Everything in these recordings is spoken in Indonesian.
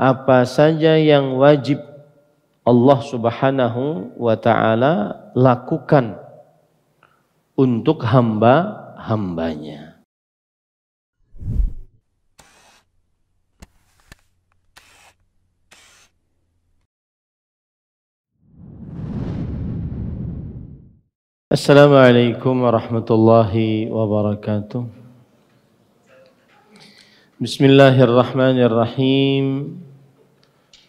apa saja yang wajib Allah Subhanahu wa taala lakukan untuk hamba-hambanya. Assalamualaikum warahmatullahi wabarakatuh. Bismillahirrahmanirrahim.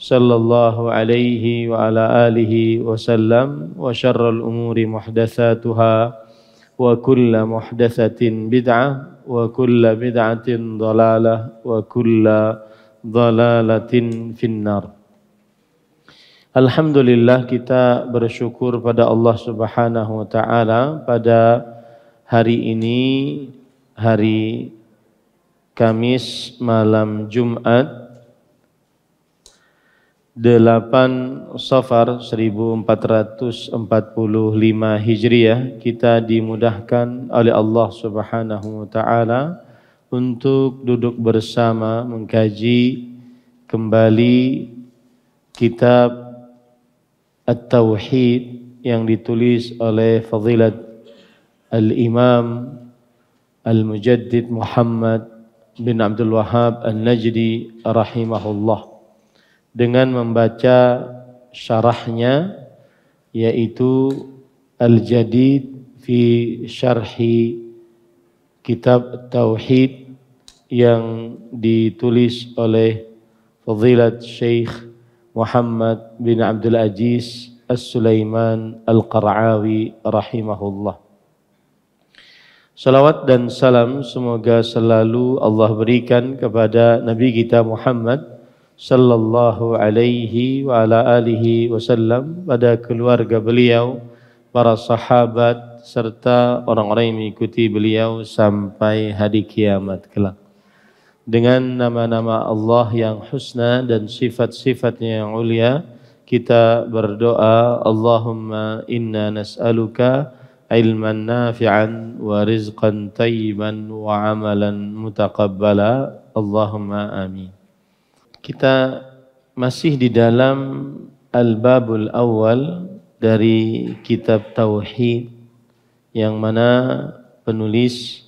sallallahu alaihi wa ala alihi wa sallam wa syarrul umuri muhdatsatuha wa kullu muhdatsatin bid'ah wa kullu bid'atin dhalalah wa kullu dhalalatin finnar Alhamdulillah kita bersyukur pada Allah Subhanahu wa taala pada hari ini hari Kamis malam Jumat 8 Safar 1445 Hijriah kita dimudahkan oleh Allah Subhanahu wa taala untuk duduk bersama mengkaji kembali kitab At-Tauhid yang ditulis oleh Fadilat Al-Imam Al-Mujaddid Muhammad bin Abdul Wahab Al-Najdi rahimahullah dengan membaca syarahnya yaitu Al-Jadid fi Syarhi Kitab Tauhid yang ditulis oleh Fadilat Syekh Muhammad bin Abdul Aziz As-Sulaiman al qarawi rahimahullah. Salawat dan salam semoga selalu Allah berikan kepada Nabi kita Muhammad sallallahu alaihi wa ala alihi wasallam pada keluarga beliau, para sahabat serta orang-orang yang mengikuti beliau sampai hari kiamat kelak. Dengan nama-nama Allah yang husna dan sifat-sifatnya yang mulia, kita berdoa Allahumma inna nas'aluka ilman nafi'an wa rizqan tayyiban wa amalan mutaqabbala Allahumma amin kita masih di dalam Al-Babul Awal dari kitab Tauhid yang mana penulis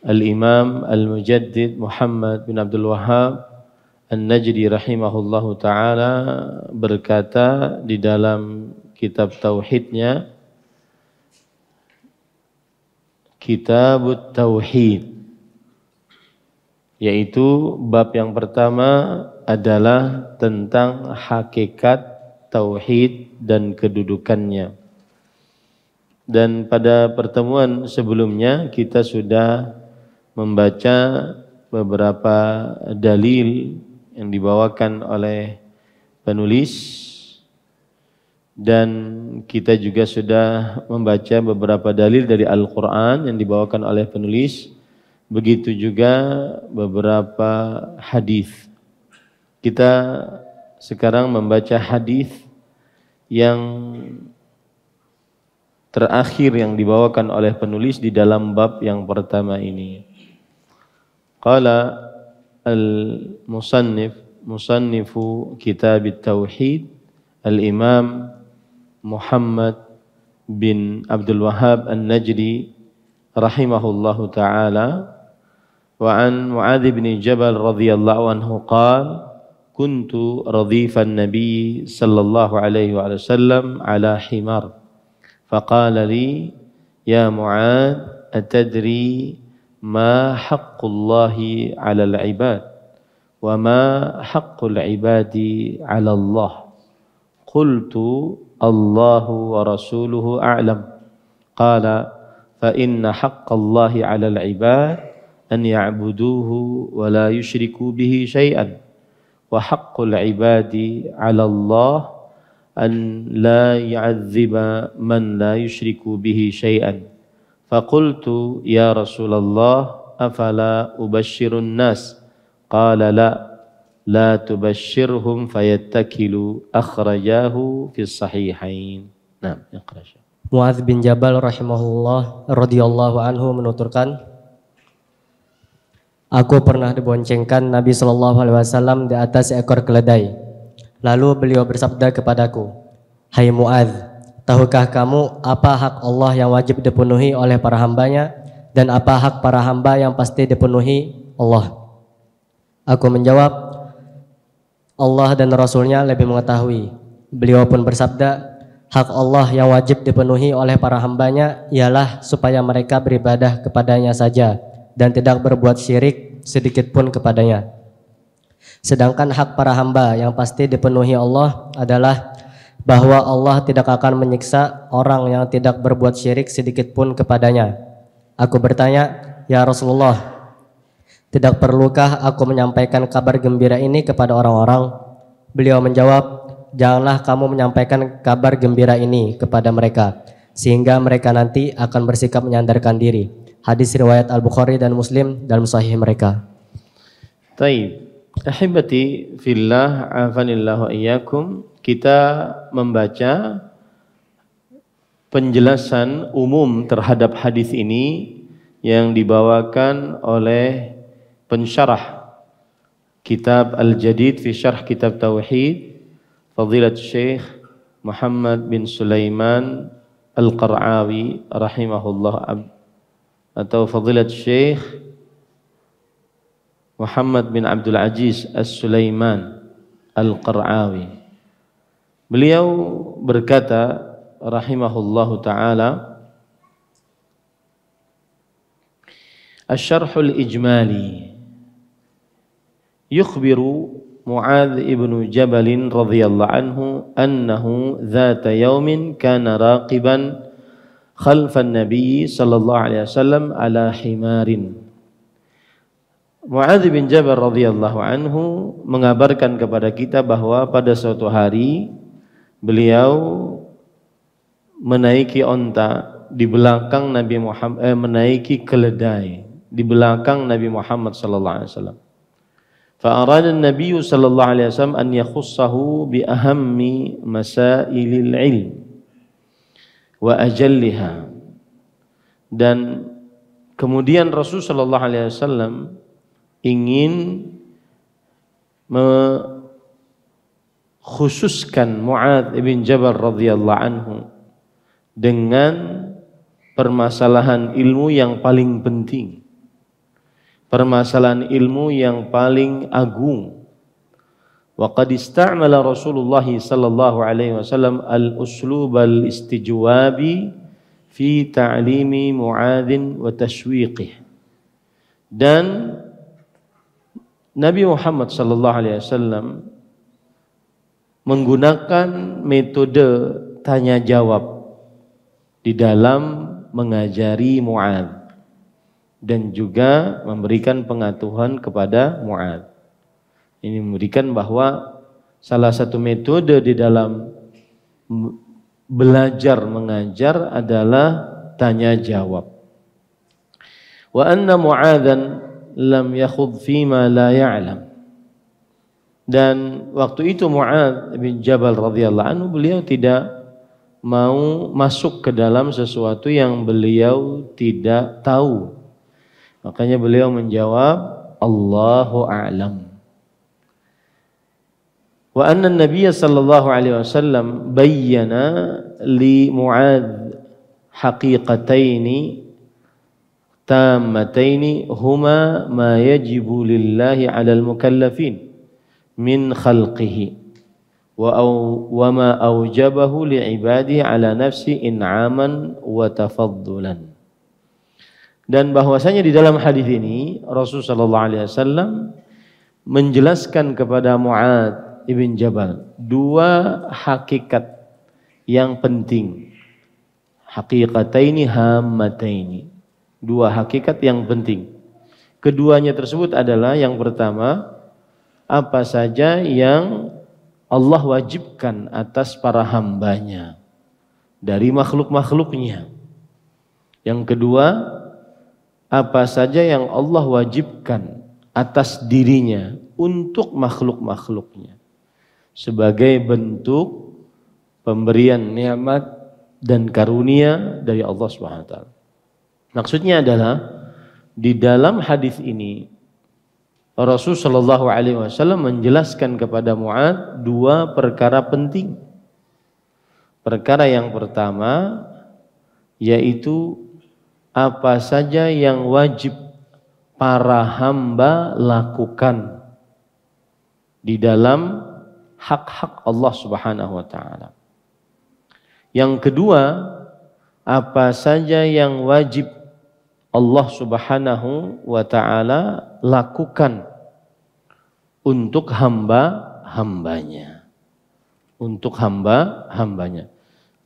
Al-Imam Al-Mujaddid Muhammad bin Abdul Wahab An-Najdi rahimahullahu taala berkata di dalam kitab tauhidnya Kitab Tauhid yaitu bab yang pertama adalah tentang hakikat tauhid dan kedudukannya. Dan pada pertemuan sebelumnya kita sudah membaca beberapa dalil yang dibawakan oleh penulis dan kita juga sudah membaca beberapa dalil dari Al-Quran yang dibawakan oleh penulis Begitu juga beberapa hadis. Kita sekarang membaca hadis yang terakhir yang dibawakan oleh penulis di dalam bab yang pertama ini. Qala al-musannif musannifu kitab tauhid al-imam Muhammad bin Abdul Wahab An-Najdi rahimahullahu taala وعن معاذ بن جبل رضي الله عنه قال كنت رضيف النبي صلى الله عليه وعلى وسلم على حمار فقال لي يا معاذ أتدري ما حق الله على العباد وما حق العباد على الله قلت الله ورسوله أعلم قال فإن حق الله على العباد أن يعبدوه ولا يشركوا به شيئا وحق العباد على الله أن لا يعذب من لا يشرك به شيئا فقلت يا رسول الله أفلا أبشر الناس قال لا لا تبشرهم فيتكلوا أخرجاه في الصحيحين نعم اقرأ Muadz bin Jabal rahimahullah radhiyallahu anhu menuturkan Aku pernah diboncengkan Nabi Shallallahu Alaihi Wasallam di atas ekor keledai. Lalu beliau bersabda kepadaku, Hai Muadz, tahukah kamu apa hak Allah yang wajib dipenuhi oleh para hambanya dan apa hak para hamba yang pasti dipenuhi Allah? Aku menjawab, Allah dan Rasulnya lebih mengetahui. Beliau pun bersabda, hak Allah yang wajib dipenuhi oleh para hambanya ialah supaya mereka beribadah kepadanya saja dan tidak berbuat syirik sedikit pun kepadanya. Sedangkan hak para hamba yang pasti dipenuhi Allah adalah bahwa Allah tidak akan menyiksa orang yang tidak berbuat syirik sedikit pun kepadanya. Aku bertanya, "Ya Rasulullah, tidak perlukah aku menyampaikan kabar gembira ini kepada orang-orang?" Beliau menjawab, "Janganlah kamu menyampaikan kabar gembira ini kepada mereka, sehingga mereka nanti akan bersikap menyandarkan diri." Hadis riwayat Al-Bukhari dan Muslim dalam sahih mereka. Taib. Ahibati fillah afanillahu iyyakum. Kita membaca penjelasan umum terhadap hadis ini yang dibawakan oleh pensyarah kitab Al-Jadid fi syarh kitab Tauhid Fadilat Syekh Muhammad bin Sulaiman Al-Qar'awi rahimahullah atau Fadilat Syekh Muhammad bin Abdul Aziz As-Sulaiman Al-Qar'awi. Beliau berkata rahimahullahu taala Asy-Syarhul Ijmali yukhbiru Mu'adh ibn Jabal radhiyallahu anhu annahu dhata yaumin kana raqiban khalfan Nabi sallallahu alaihi wasallam ala himarin. Muadz bin Jabal radhiyallahu anhu mengabarkan kepada kita bahwa pada suatu hari beliau menaiki onta di belakang Nabi Muhammad eh, menaiki keledai di belakang Nabi Muhammad sallallahu alaihi wasallam. an-nabiy sallallahu alaihi wasallam an yakhussahu bi ahammi masailil ilm. wa ajalliha dan kemudian Rasul sallallahu alaihi wasallam ingin mengkhususkan Muadz bin Jabal radhiyallahu anhu dengan permasalahan ilmu yang paling penting permasalahan ilmu yang paling agung Wa qad ista'mala Rasulullah sallallahu alaihi wasallam al-uslub al-istijwabi fi ta'limi Mu'adhin wa tashwiqih. Dan Nabi Muhammad sallallahu alaihi wasallam menggunakan metode tanya jawab di dalam mengajari Muadz dan juga memberikan pengatuhan kepada Muadz. Ini memberikan bahwa salah satu metode di dalam belajar mengajar adalah tanya jawab. Wa anna Mu'adhan lam yakhud fima la ya'lam. Dan waktu itu Mu'ad bin Jabal radhiyallahu anhu beliau tidak mau masuk ke dalam sesuatu yang beliau tidak tahu. Makanya beliau menjawab Allahu a'lam wa anna nabiyya sallallahu alaihi wasallam bayyana li muad haqiqataini tamataini huma ma yajibu lillahi 'alal mukallafin min khalqihi wa aw wa ma awjabahu li 'ibadihi 'ala nafsi in'aman wa tafaddulan dan bahwasanya di dalam hadis ini Rasulullah sallallahu alaihi wasallam menjelaskan kepada Muad ibn Jabal dua hakikat yang penting hakikataini hamataini dua hakikat yang penting keduanya tersebut adalah yang pertama apa saja yang Allah wajibkan atas para hambanya dari makhluk-makhluknya yang kedua apa saja yang Allah wajibkan atas dirinya untuk makhluk-makhluknya sebagai bentuk pemberian nikmat dan karunia dari Allah Subhanahu wa taala. Maksudnya adalah di dalam hadis ini Rasul Shallallahu Alaihi Wasallam menjelaskan kepada Muad dua perkara penting. Perkara yang pertama yaitu apa saja yang wajib para hamba lakukan di dalam hak-hak Allah Subhanahu wa taala. Yang kedua, apa saja yang wajib Allah Subhanahu wa taala lakukan untuk hamba-hambanya. Untuk hamba-hambanya.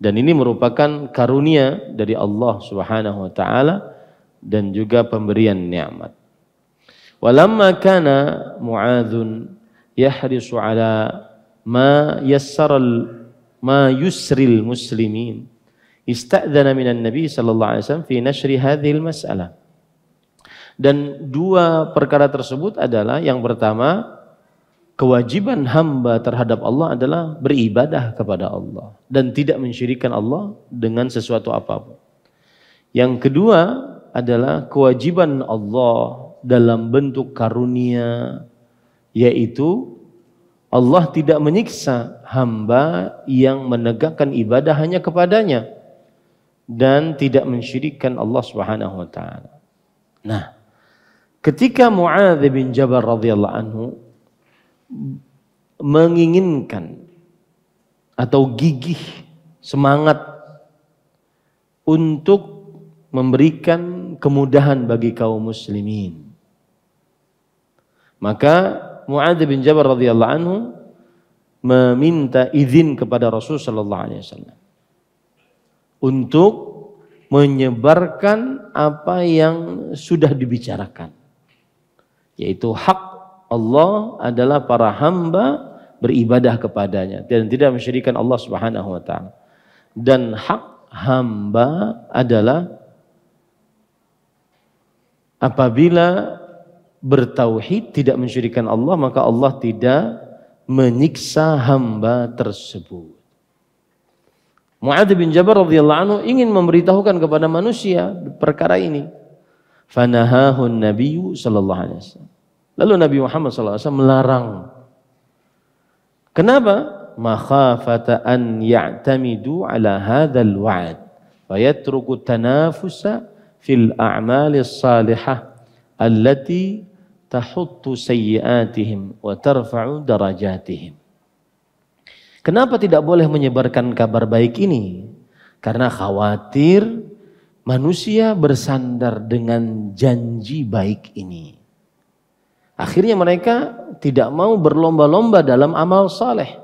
Dan ini merupakan karunia dari Allah Subhanahu wa taala dan juga pemberian nikmat. Walamma kana Mu'adzun yahrisu ala ma yassaral ma yusril muslimin istadzana minan nabi sallallahu alaihi wasallam fi nashri hadhil mas'alah dan dua perkara tersebut adalah yang pertama kewajiban hamba terhadap Allah adalah beribadah kepada Allah dan tidak mensyirikan Allah dengan sesuatu apapun yang kedua adalah kewajiban Allah dalam bentuk karunia yaitu Allah tidak menyiksa hamba yang menegakkan ibadah hanya kepadanya dan tidak mensyirikkan Allah Subhanahu wa taala. Nah, ketika Muadz bin Jabal radhiyallahu anhu menginginkan atau gigih semangat untuk memberikan kemudahan bagi kaum muslimin. Maka Muadz bin Jabal radhiyallahu anhu meminta izin kepada Rasul sallallahu alaihi wasallam untuk menyebarkan apa yang sudah dibicarakan yaitu hak Allah adalah para hamba beribadah kepadanya dan tidak mensyirikan Allah Subhanahu wa taala dan hak hamba adalah apabila bertauhid, tidak mensyirikan Allah, maka Allah tidak menyiksa hamba tersebut. Muadz bin Jabal radhiyallahu anhu ingin memberitahukan kepada manusia perkara ini. Fanahahun Nabiyyu sallallahu alaihi wasallam. Lalu Nabi Muhammad sallallahu alaihi wasallam melarang. Kenapa? Makhafata an ya'tamidu ala hadzal wa'd fayatruku tanafusa fil a'mal salihah allati tahuttu sayyiatihim wa tarfa'u darajatihim. Kenapa tidak boleh menyebarkan kabar baik ini? Karena khawatir manusia bersandar dengan janji baik ini. Akhirnya mereka tidak mau berlomba-lomba dalam amal saleh.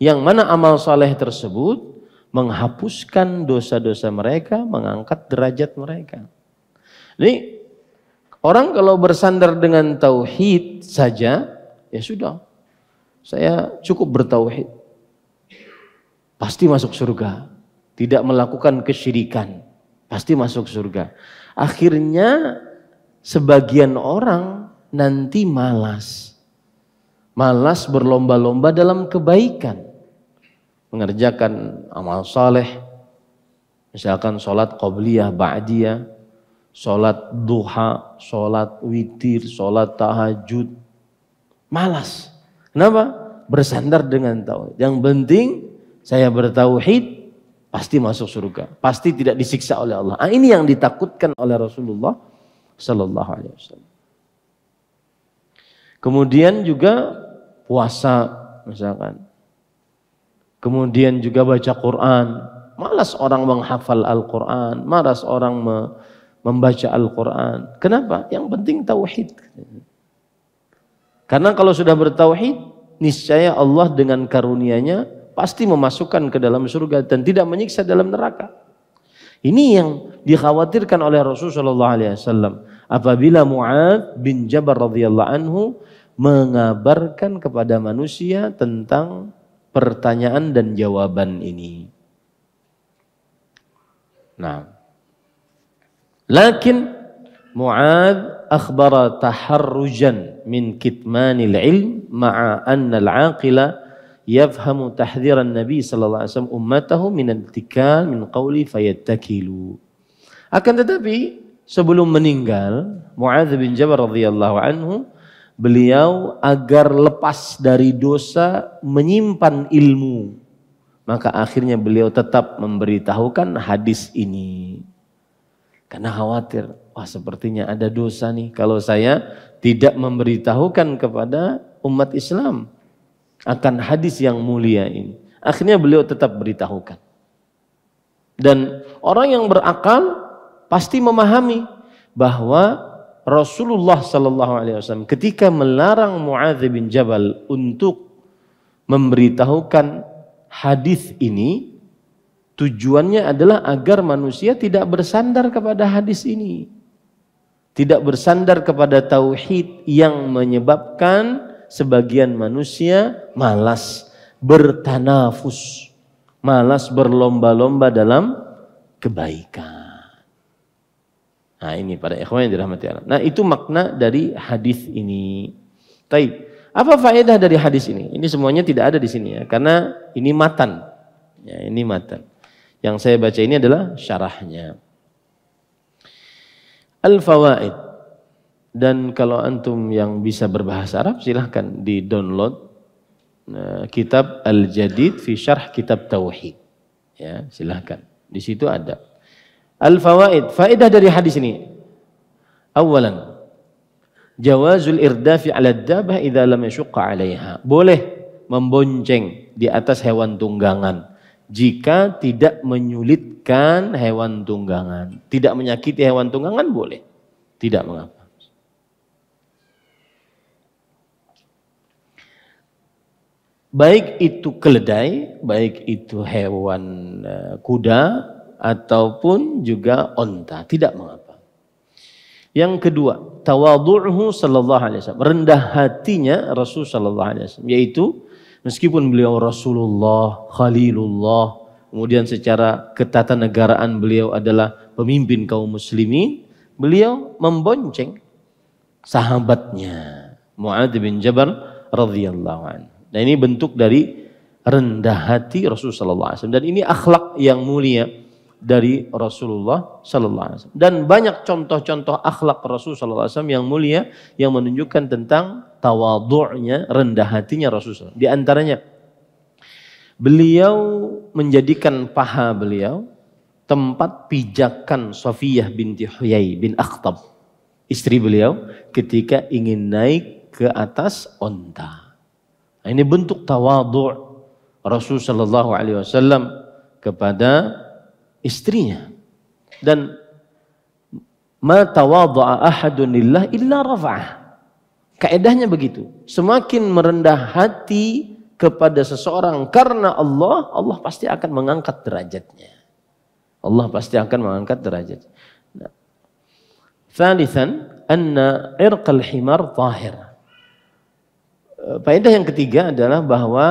Yang mana amal saleh tersebut menghapuskan dosa-dosa mereka, mengangkat derajat mereka. Jadi Orang kalau bersandar dengan tauhid saja, ya sudah. Saya cukup bertauhid. Pasti masuk surga. Tidak melakukan kesyirikan. Pasti masuk surga. Akhirnya sebagian orang nanti malas. Malas berlomba-lomba dalam kebaikan. Mengerjakan amal saleh. Misalkan sholat qobliyah, ba'diyah sholat duha, sholat witir, sholat tahajud. Malas. Kenapa? Bersandar dengan tauhid. Yang penting saya bertauhid pasti masuk surga, pasti tidak disiksa oleh Allah. Nah, ini yang ditakutkan oleh Rasulullah Sallallahu Alaihi Wasallam. Kemudian juga puasa misalkan. Kemudian juga baca Quran. Malas orang menghafal Al-Quran, malas orang me- membaca Al-Quran. Kenapa? Yang penting tauhid. Karena kalau sudah bertauhid, niscaya Allah dengan karunia-Nya pasti memasukkan ke dalam surga dan tidak menyiksa dalam neraka. Ini yang dikhawatirkan oleh Rasulullah SAW. Apabila Mu'ad bin Jabal radhiyallahu anhu mengabarkan kepada manusia tentang pertanyaan dan jawaban ini. Nah, Lakin Mu'ad akhbara taharrujan min kitmanil ilm ma'a anna al-aqila yafhamu tahdhiran nabi sallallahu alaihi wasallam ummatahu min al-tikal min qawli fayattakilu. Akan tetapi sebelum meninggal Mu'adz bin Jabal radhiyallahu anhu beliau agar lepas dari dosa menyimpan ilmu maka akhirnya beliau tetap memberitahukan hadis ini karena khawatir, wah sepertinya ada dosa nih kalau saya tidak memberitahukan kepada umat Islam akan hadis yang mulia ini. Akhirnya beliau tetap beritahukan. Dan orang yang berakal pasti memahami bahwa Rasulullah Shallallahu Alaihi Wasallam ketika melarang Muadz bin Jabal untuk memberitahukan hadis ini Tujuannya adalah agar manusia tidak bersandar kepada hadis ini. Tidak bersandar kepada tauhid yang menyebabkan sebagian manusia malas bertanafus, malas berlomba-lomba dalam kebaikan. Nah, ini pada ikhwan yang dirahmati Allah. Nah, itu makna dari hadis ini. Tapi Apa faedah dari hadis ini? Ini semuanya tidak ada di sini ya, karena ini matan. Ya, ini matan. Yang saya baca ini adalah syarahnya. Al-Fawaid. Dan kalau antum yang bisa berbahasa Arab silahkan di-download eh, kitab Al-Jadid fi Syarh Kitab Tauhid. Ya, silahkan. Di situ ada. Al-Fawaid, faedah dari hadis ini. Awalan, jawazul irdafi ala dabah idalam lam 'alaiha. Boleh membonceng di atas hewan tunggangan jika tidak menyulitkan hewan tunggangan. Tidak menyakiti hewan tunggangan boleh. Tidak mengapa. Baik itu keledai, baik itu hewan eh, kuda, ataupun juga onta. Tidak mengapa. Yang kedua, tawadu'uhu sallallahu alaihi wasallam. Rendah hatinya Rasul sallallahu alaihi wasallam. Yaitu Meskipun beliau Rasulullah, Khalilullah, kemudian secara ketatanegaraan beliau adalah pemimpin kaum muslimin, beliau membonceng sahabatnya Muadz bin Jabal radhiyallahu anhu. Nah ini bentuk dari rendah hati Rasulullah SAW dan ini akhlak yang mulia dari Rasulullah sallallahu alaihi wasallam. Dan banyak contoh-contoh akhlak Rasul sallallahu alaihi wasallam yang mulia yang menunjukkan tentang tawadu'nya rendah hatinya Rasul Di antaranya beliau menjadikan paha beliau tempat pijakan Safiyah binti Huyai bin Akhtab, istri beliau ketika ingin naik ke atas onta. Nah, ini bentuk tawadu Rasul sallallahu alaihi wasallam kepada istrinya. Dan ma tawadha'a ahadun lillah illa rafa'ah. Kaedahnya begitu. Semakin merendah hati kepada seseorang karena Allah, Allah pasti akan mengangkat derajatnya. Allah pasti akan mengangkat derajat. Nah. Thalithan, anna irqal himar tahir. Eh, faedah yang ketiga adalah bahwa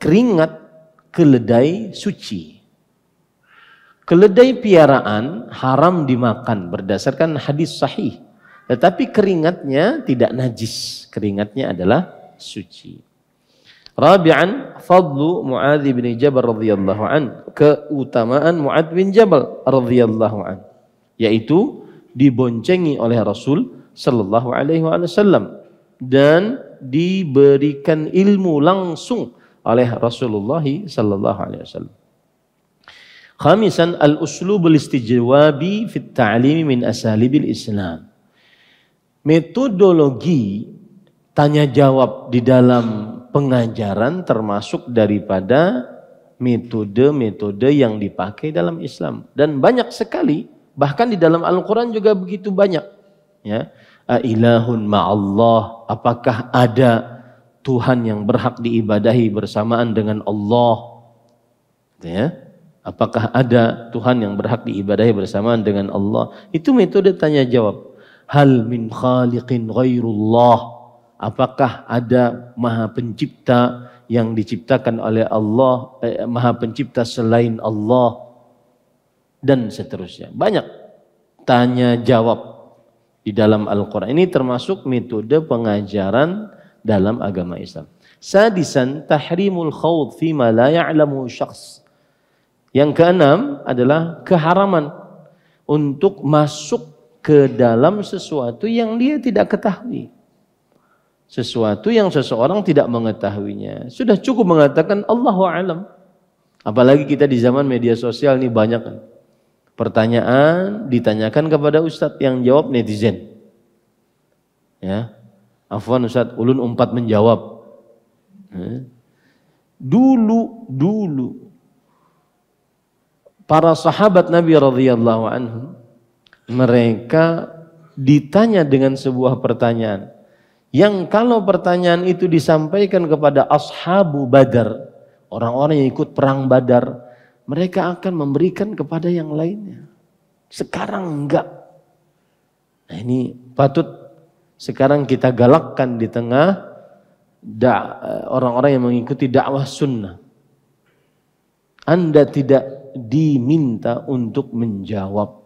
keringat keledai suci. Keledai piaraan haram dimakan berdasarkan hadis sahih. Tetapi keringatnya tidak najis. Keringatnya adalah suci. Rabi'an fadlu Mu'adz bin Jabal radhiyallahu an, keutamaan Mu'adz bin Jabal radhiyallahu an, yaitu diboncengi oleh Rasul sallallahu alaihi wasallam dan diberikan ilmu langsung oleh Rasulullah sallallahu alaihi wasallam. Khamisan al-uslubul istijawabi fit ta'limi min asalibil Islam. Metodologi tanya jawab di dalam pengajaran termasuk daripada metode-metode yang dipakai dalam Islam dan banyak sekali bahkan di dalam Al-Qur'an juga begitu banyak ya ilahun ma'allah apakah ada Tuhan yang berhak diibadahi bersamaan dengan Allah ya Apakah ada Tuhan yang berhak diibadahi bersamaan dengan Allah? Itu metode tanya jawab. Hal min khaliqin ghairullah. Apakah ada maha pencipta yang diciptakan oleh Allah, eh, maha pencipta selain Allah? Dan seterusnya. Banyak tanya jawab di dalam Al-Quran. Ini termasuk metode pengajaran dalam agama Islam. Sadisan tahrimul khawd fima la ya'lamu syakhs yang keenam adalah keharaman untuk masuk ke dalam sesuatu yang dia tidak ketahui. Sesuatu yang seseorang tidak mengetahuinya. Sudah cukup mengatakan Allahu alam. Apalagi kita di zaman media sosial ini banyak kan. Pertanyaan ditanyakan kepada ustadz yang jawab netizen. Ya. Afwan ustadz Ulun Umpat menjawab. Dulu, dulu para sahabat Nabi radhiyallahu anhu mereka ditanya dengan sebuah pertanyaan yang kalau pertanyaan itu disampaikan kepada ashabu Badar, orang-orang yang ikut perang Badar, mereka akan memberikan kepada yang lainnya. Sekarang enggak. Nah, ini patut sekarang kita galakkan di tengah orang-orang yang mengikuti dakwah sunnah. Anda tidak diminta untuk menjawab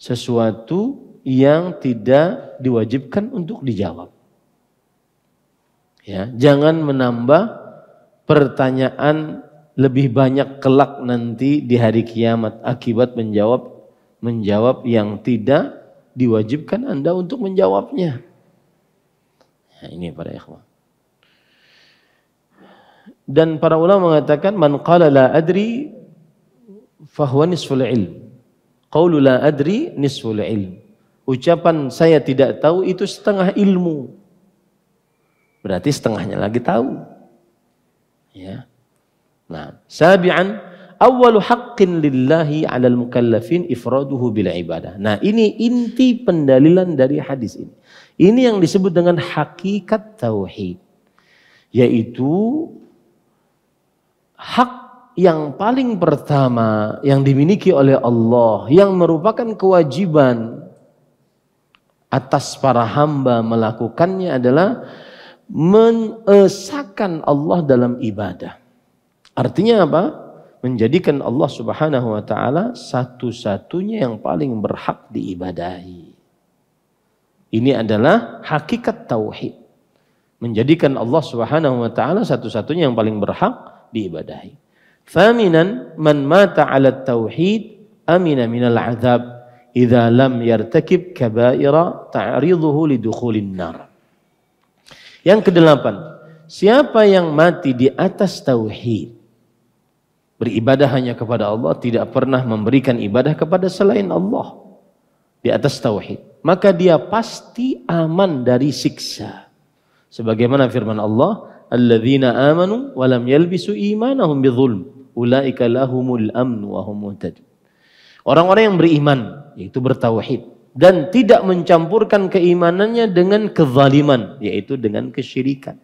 sesuatu yang tidak diwajibkan untuk dijawab. Ya, jangan menambah pertanyaan lebih banyak kelak nanti di hari kiamat akibat menjawab menjawab yang tidak diwajibkan Anda untuk menjawabnya. Ya, ini para ikhwan. Dan para ulama mengatakan man qala la adri fahuwa nisful ilm. Qawlu la adri nisful ilm. Ucapan saya tidak tahu itu setengah ilmu. Berarti setengahnya lagi tahu. Ya. Nah, sabian awalu haqqin lillahi 'alal mukallafin ifraduhu bil ibadah. Nah, ini inti pendalilan dari hadis ini. Ini yang disebut dengan hakikat tauhid. Yaitu hak yang paling pertama yang dimiliki oleh Allah yang merupakan kewajiban atas para hamba melakukannya adalah mengesahkan Allah dalam ibadah. Artinya apa? Menjadikan Allah Subhanahu wa taala satu-satunya yang paling berhak diibadahi. Ini adalah hakikat tauhid. Menjadikan Allah Subhanahu wa taala satu-satunya yang paling berhak diibadahi. Faminan man mata ala tauhid amina minal azab idza lam yartakib kabaira ta'riduhu lidukhulin nar. Yang kedelapan, siapa yang mati di atas tauhid beribadah hanya kepada Allah, tidak pernah memberikan ibadah kepada selain Allah di atas tauhid, maka dia pasti aman dari siksa. Sebagaimana firman Allah, "Alladzina amanu wa lam yalbisu imanahum bidzulm." ulaika lahumul amn Orang-orang yang beriman yaitu bertauhid dan tidak mencampurkan keimanannya dengan kezaliman yaitu dengan kesyirikan.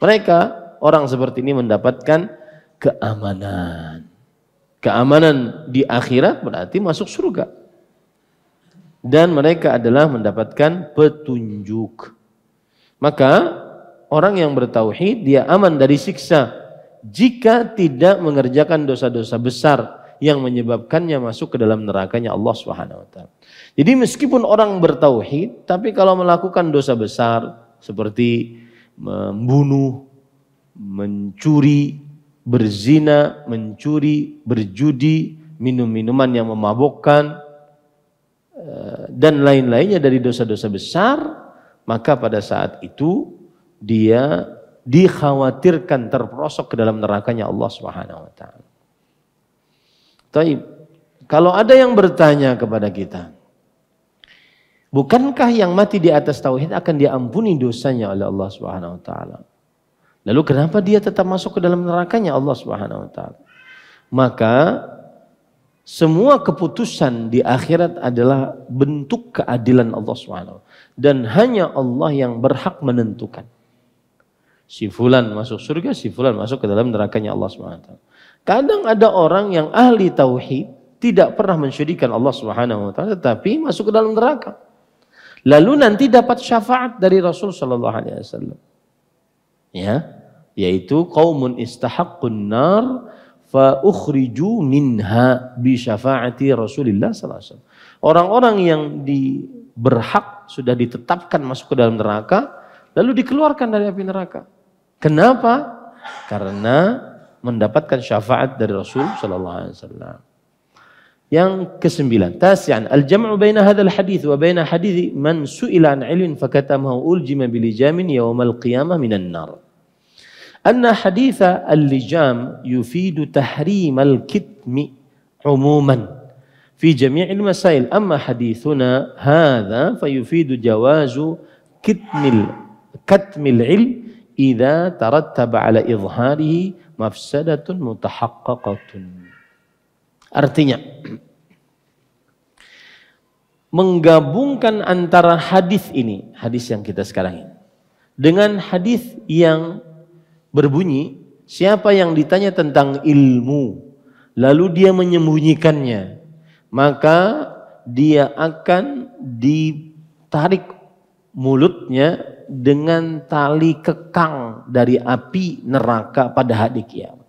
Mereka orang seperti ini mendapatkan keamanan. Keamanan di akhirat berarti masuk surga. Dan mereka adalah mendapatkan petunjuk. Maka orang yang bertauhid dia aman dari siksa jika tidak mengerjakan dosa-dosa besar yang menyebabkannya masuk ke dalam nerakanya Allah Subhanahu wa taala. Jadi meskipun orang bertauhid tapi kalau melakukan dosa besar seperti membunuh, mencuri, berzina, mencuri, berjudi, minum minuman yang memabukkan eh, dan lain-lainnya dari dosa-dosa besar, maka pada saat itu dia dikhawatirkan terperosok ke dalam nerakanya Allah Subhanahu wa taala. Taib. Kalau ada yang bertanya kepada kita, bukankah yang mati di atas tauhid akan diampuni dosanya oleh Allah Subhanahu wa taala? Lalu kenapa dia tetap masuk ke dalam nerakanya Allah Subhanahu wa taala? Maka semua keputusan di akhirat adalah bentuk keadilan Allah swt. dan hanya Allah yang berhak menentukan si fulan masuk surga, si fulan masuk ke dalam nerakanya Allah SWT. Kadang ada orang yang ahli tauhid tidak pernah mensyudikan Allah Subhanahu wa taala tetapi masuk ke dalam neraka. Lalu nanti dapat syafaat dari Rasul sallallahu alaihi wasallam. Ya, yaitu qaumun istahaqqun nar fa ukhriju minha bi syafaati Rasulillah sallallahu alaihi wasallam. Orang-orang yang di berhak sudah ditetapkan masuk ke dalam neraka lalu dikeluarkan dari api neraka. Kenapa? Karena mendapatkan syafaat dari Rasul Shallallahu alaihi wasallam. Yang kesembilan, tasyan al-jam'u baina hadal hadith wa baina hadith man su'ila an 'ilmin fakatamahu uljima bilijamin yaumal qiyamah minan nar. أن حديث اللجام يفيد تحريم الكتم عموما في جميع المسائل أما حديثنا هذا فيفيد جواز كتم كتم العلم idza tarattaba ala izharihi mafsadatun mutahaqqaqatun. Artinya menggabungkan antara hadis ini, hadis yang kita sekarang ini dengan hadis yang berbunyi siapa yang ditanya tentang ilmu lalu dia menyembunyikannya maka dia akan ditarik mulutnya dengan tali kekang dari api neraka pada hari kiamat.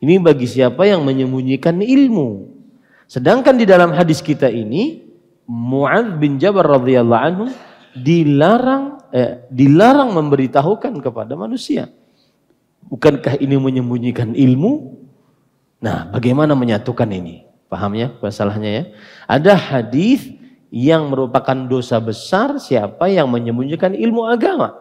Ini bagi siapa yang menyembunyikan ilmu. Sedangkan di dalam hadis kita ini Mu'adz bin Jabal radhiyallahu anhu dilarang eh, dilarang memberitahukan kepada manusia. Bukankah ini menyembunyikan ilmu? Nah, bagaimana menyatukan ini? Paham ya masalahnya ya? Ada hadis yang merupakan dosa besar siapa yang menyembunyikan ilmu agama.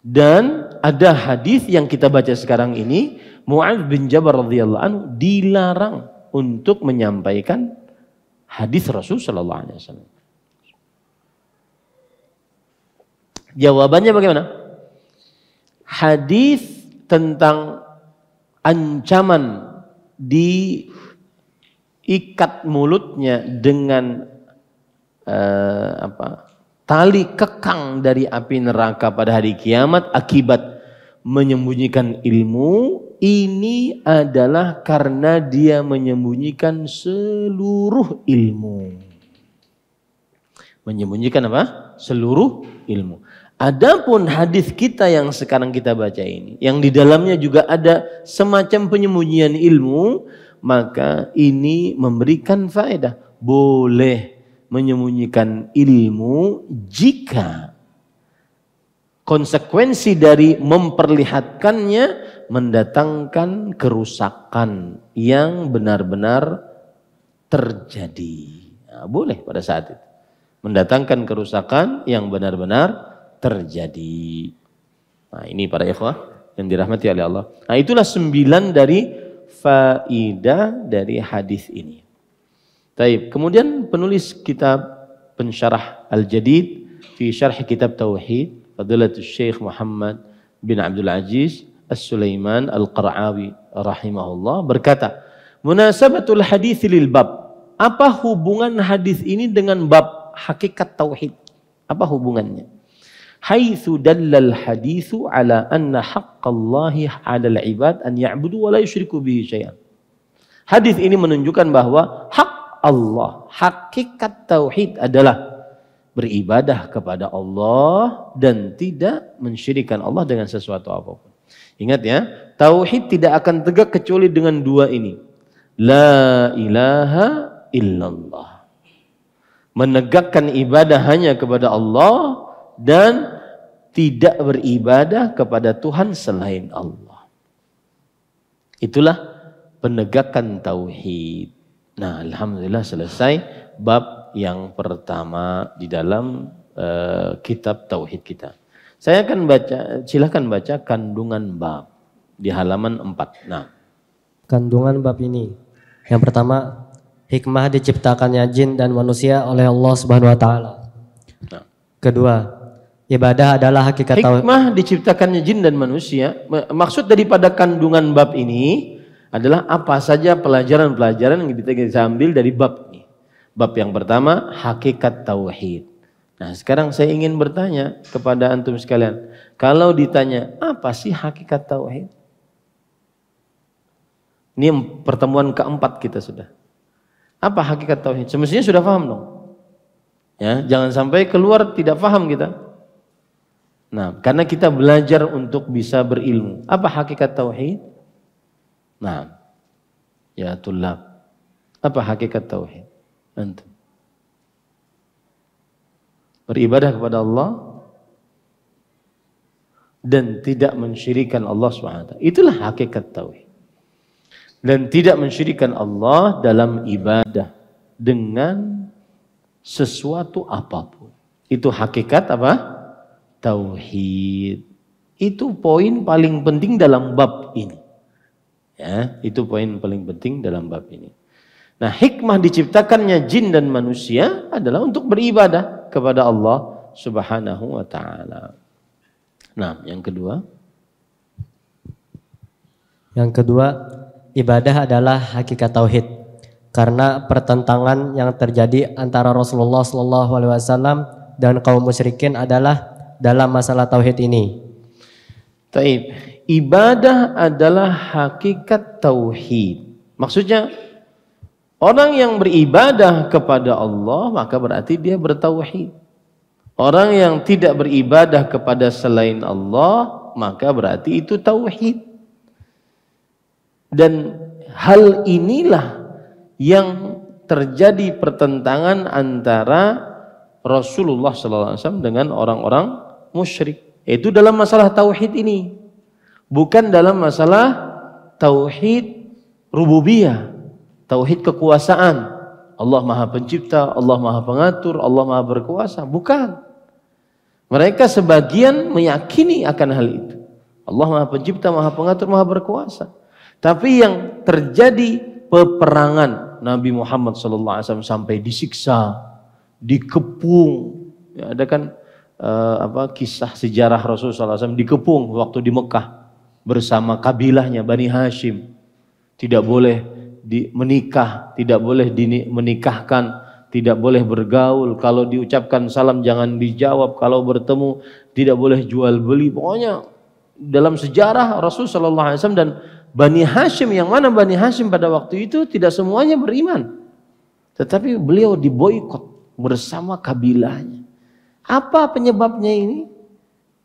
Dan ada hadis yang kita baca sekarang ini, Mu'adz bin Jabal radhiyallahu anhu dilarang untuk menyampaikan hadis Rasul sallallahu alaihi wasallam. Jawabannya bagaimana? Hadis tentang ancaman diikat mulutnya dengan eh, apa tali kekang dari api neraka pada hari kiamat akibat menyembunyikan ilmu ini adalah karena dia menyembunyikan seluruh ilmu. Menyembunyikan apa? Seluruh ilmu. Adapun hadis kita yang sekarang kita baca ini, yang di dalamnya juga ada semacam penyembunyian ilmu, maka ini memberikan faedah. Boleh menyembunyikan ilmu jika konsekuensi dari memperlihatkannya mendatangkan kerusakan yang benar-benar terjadi. Nah, boleh pada saat itu. Mendatangkan kerusakan yang benar-benar terjadi. Nah ini para ikhwah yang dirahmati oleh Allah. Nah itulah sembilan dari faidah dari hadis ini. Taib. Kemudian penulis kitab pensyarah Al-Jadid fi syarh kitab Tauhid, Fadilatul Syekh Muhammad bin Abdul Aziz As-Sulaiman al qarawi rahimahullah berkata, "Munasabatul hadis lil bab." Apa hubungan hadis ini dengan bab hakikat tauhid? Apa hubungannya? Haitsu dallal hadis ala anna haqqallahi al ibad an ya'budu wa la yusyriku bihi syai'an. Hadis ini menunjukkan bahwa hak Allah. Hakikat tauhid adalah beribadah kepada Allah dan tidak mensyirikan Allah dengan sesuatu apapun. Ingat ya, tauhid tidak akan tegak kecuali dengan dua ini. La ilaha illallah. Menegakkan ibadah hanya kepada Allah dan tidak beribadah kepada Tuhan selain Allah. Itulah penegakan tauhid. Nah, alhamdulillah selesai bab yang pertama di dalam uh, kitab tauhid kita. Saya akan baca, silahkan baca kandungan bab di halaman 4. Nah, kandungan bab ini yang pertama hikmah diciptakannya jin dan manusia oleh Allah Subhanahu wa taala. Nah. Kedua, ibadah adalah hakikat hikmah diciptakannya jin dan manusia. Maksud daripada kandungan bab ini adalah apa saja pelajaran-pelajaran yang kita bisa ambil dari bab ini. Bab yang pertama, hakikat tauhid. Nah, sekarang saya ingin bertanya kepada antum sekalian, kalau ditanya apa sih hakikat tauhid? Ini pertemuan keempat kita sudah. Apa hakikat tauhid? Semestinya sudah paham dong. Ya, jangan sampai keluar tidak paham kita. Nah, karena kita belajar untuk bisa berilmu. Apa hakikat tauhid? Nah, ya tulab. Apa hakikat tauhid? Antum. Beribadah kepada Allah dan tidak mensyirikan Allah SWT. Itulah hakikat tauhid. Dan tidak mensyirikan Allah dalam ibadah dengan sesuatu apapun. Itu hakikat apa? Tauhid. Itu poin paling penting dalam bab ini. Ya, itu poin paling penting dalam bab ini. Nah, hikmah diciptakannya jin dan manusia adalah untuk beribadah kepada Allah Subhanahu wa taala. Nah, yang kedua. Yang kedua, ibadah adalah hakikat tauhid. Karena pertentangan yang terjadi antara Rasulullah Shallallahu alaihi wasallam dan kaum musyrikin adalah dalam masalah tauhid ini. Taib, ibadah adalah hakikat tauhid. Maksudnya orang yang beribadah kepada Allah maka berarti dia bertauhid. Orang yang tidak beribadah kepada selain Allah maka berarti itu tauhid. Dan hal inilah yang terjadi pertentangan antara Rasulullah SAW dengan orang-orang musyrik. itu dalam masalah tauhid ini bukan dalam masalah tauhid rububiyah, tauhid kekuasaan. Allah Maha Pencipta, Allah Maha Pengatur, Allah Maha Berkuasa, bukan. Mereka sebagian meyakini akan hal itu. Allah Maha Pencipta, Maha Pengatur, Maha Berkuasa. Tapi yang terjadi peperangan Nabi Muhammad SAW sampai disiksa, dikepung. Ya, ada kan uh, apa kisah sejarah Rasulullah SAW dikepung waktu di Mekah bersama kabilahnya Bani Hashim. Tidak boleh di, menikah, tidak boleh di, menikahkan, tidak boleh bergaul, kalau diucapkan salam jangan dijawab, kalau bertemu tidak boleh jual beli. Pokoknya dalam sejarah Rasul sallallahu alaihi wasallam dan Bani Hashim yang mana Bani Hashim pada waktu itu tidak semuanya beriman. Tetapi beliau diboikot bersama kabilahnya. Apa penyebabnya ini?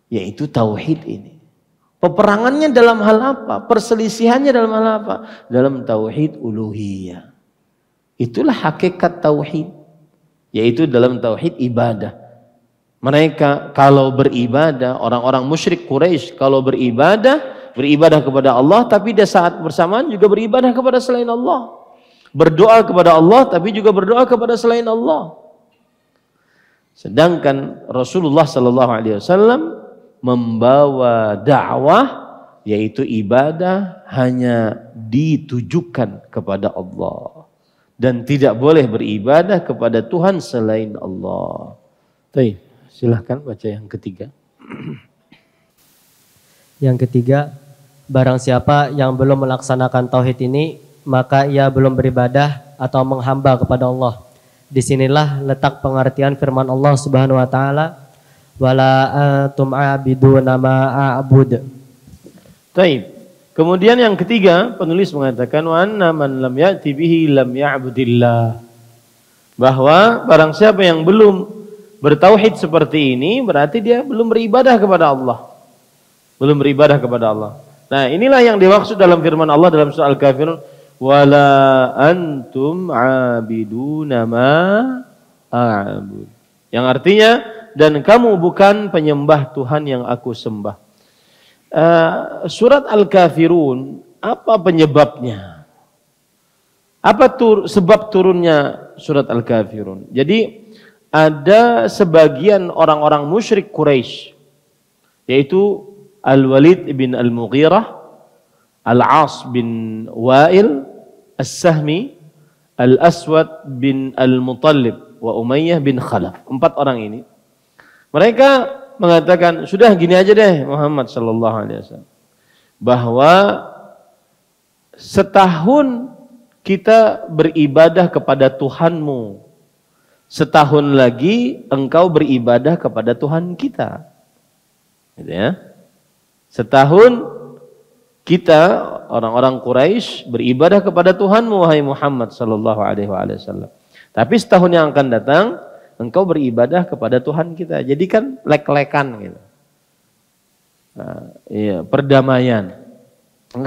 Yaitu tauhid ini. Peperangannya dalam hal apa? Perselisihannya dalam hal apa? Dalam tauhid uluhiyah. Itulah hakikat tauhid, yaitu dalam tauhid ibadah. Mereka kalau beribadah, orang-orang musyrik Quraisy kalau beribadah, beribadah kepada Allah tapi dia saat bersamaan juga beribadah kepada selain Allah. Berdoa kepada Allah tapi juga berdoa kepada selain Allah. Sedangkan Rasulullah sallallahu alaihi wasallam membawa dakwah yaitu ibadah hanya ditujukan kepada Allah dan tidak boleh beribadah kepada Tuhan selain Allah. Tapi silahkan baca yang ketiga. Yang ketiga, barang siapa yang belum melaksanakan tauhid ini, maka ia belum beribadah atau menghamba kepada Allah. Disinilah letak pengertian firman Allah Subhanahu wa taala wala antum abiduna ma a'bud. Taib. Kemudian yang ketiga, penulis mengatakan wa anna man lam ya'ti bihi lam ya'budillah. Bahwa barang siapa yang belum bertauhid seperti ini berarti dia belum beribadah kepada Allah. Belum beribadah kepada Allah. Nah, inilah yang dimaksud dalam firman Allah dalam surah Al-Kafirun, wala antum abiduna ma a'bud. Yang artinya dan kamu bukan penyembah Tuhan yang aku sembah. Uh, surat Al-Kafirun, apa penyebabnya? Apa tur, sebab turunnya surat Al-Kafirun? Jadi ada sebagian orang-orang musyrik Quraisy yaitu Al-Walid bin Al-Mughirah, Al-As bin Wa'il, Al sahmi Al-Aswad bin Al-Muttalib, wa Umayyah bin Khalaf. Empat orang ini mereka mengatakan, sudah gini aja deh Muhammad Shallallahu Alaihi Wasallam. Bahwa setahun kita beribadah kepada Tuhanmu. Setahun lagi engkau beribadah kepada Tuhan kita. Gitu ya. Setahun kita orang-orang Quraisy beribadah kepada Tuhanmu wahai Muhammad sallallahu alaihi wasallam. Tapi setahun yang akan datang engkau beribadah kepada Tuhan kita. Jadi kan lek-lekan gitu. Nah, iya, perdamaian.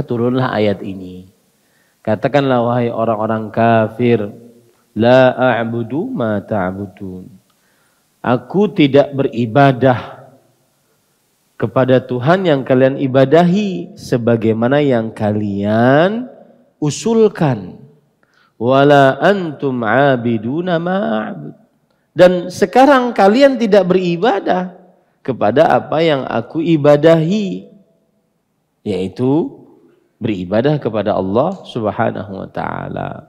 Turunlah ayat ini. Katakanlah wahai orang-orang kafir, la a'budu ma ta'budun. Aku tidak beribadah kepada Tuhan yang kalian ibadahi sebagaimana yang kalian usulkan. Wala antum 'abiduna ma dan sekarang kalian tidak beribadah kepada apa yang aku ibadahi. Yaitu beribadah kepada Allah subhanahu wa ta'ala.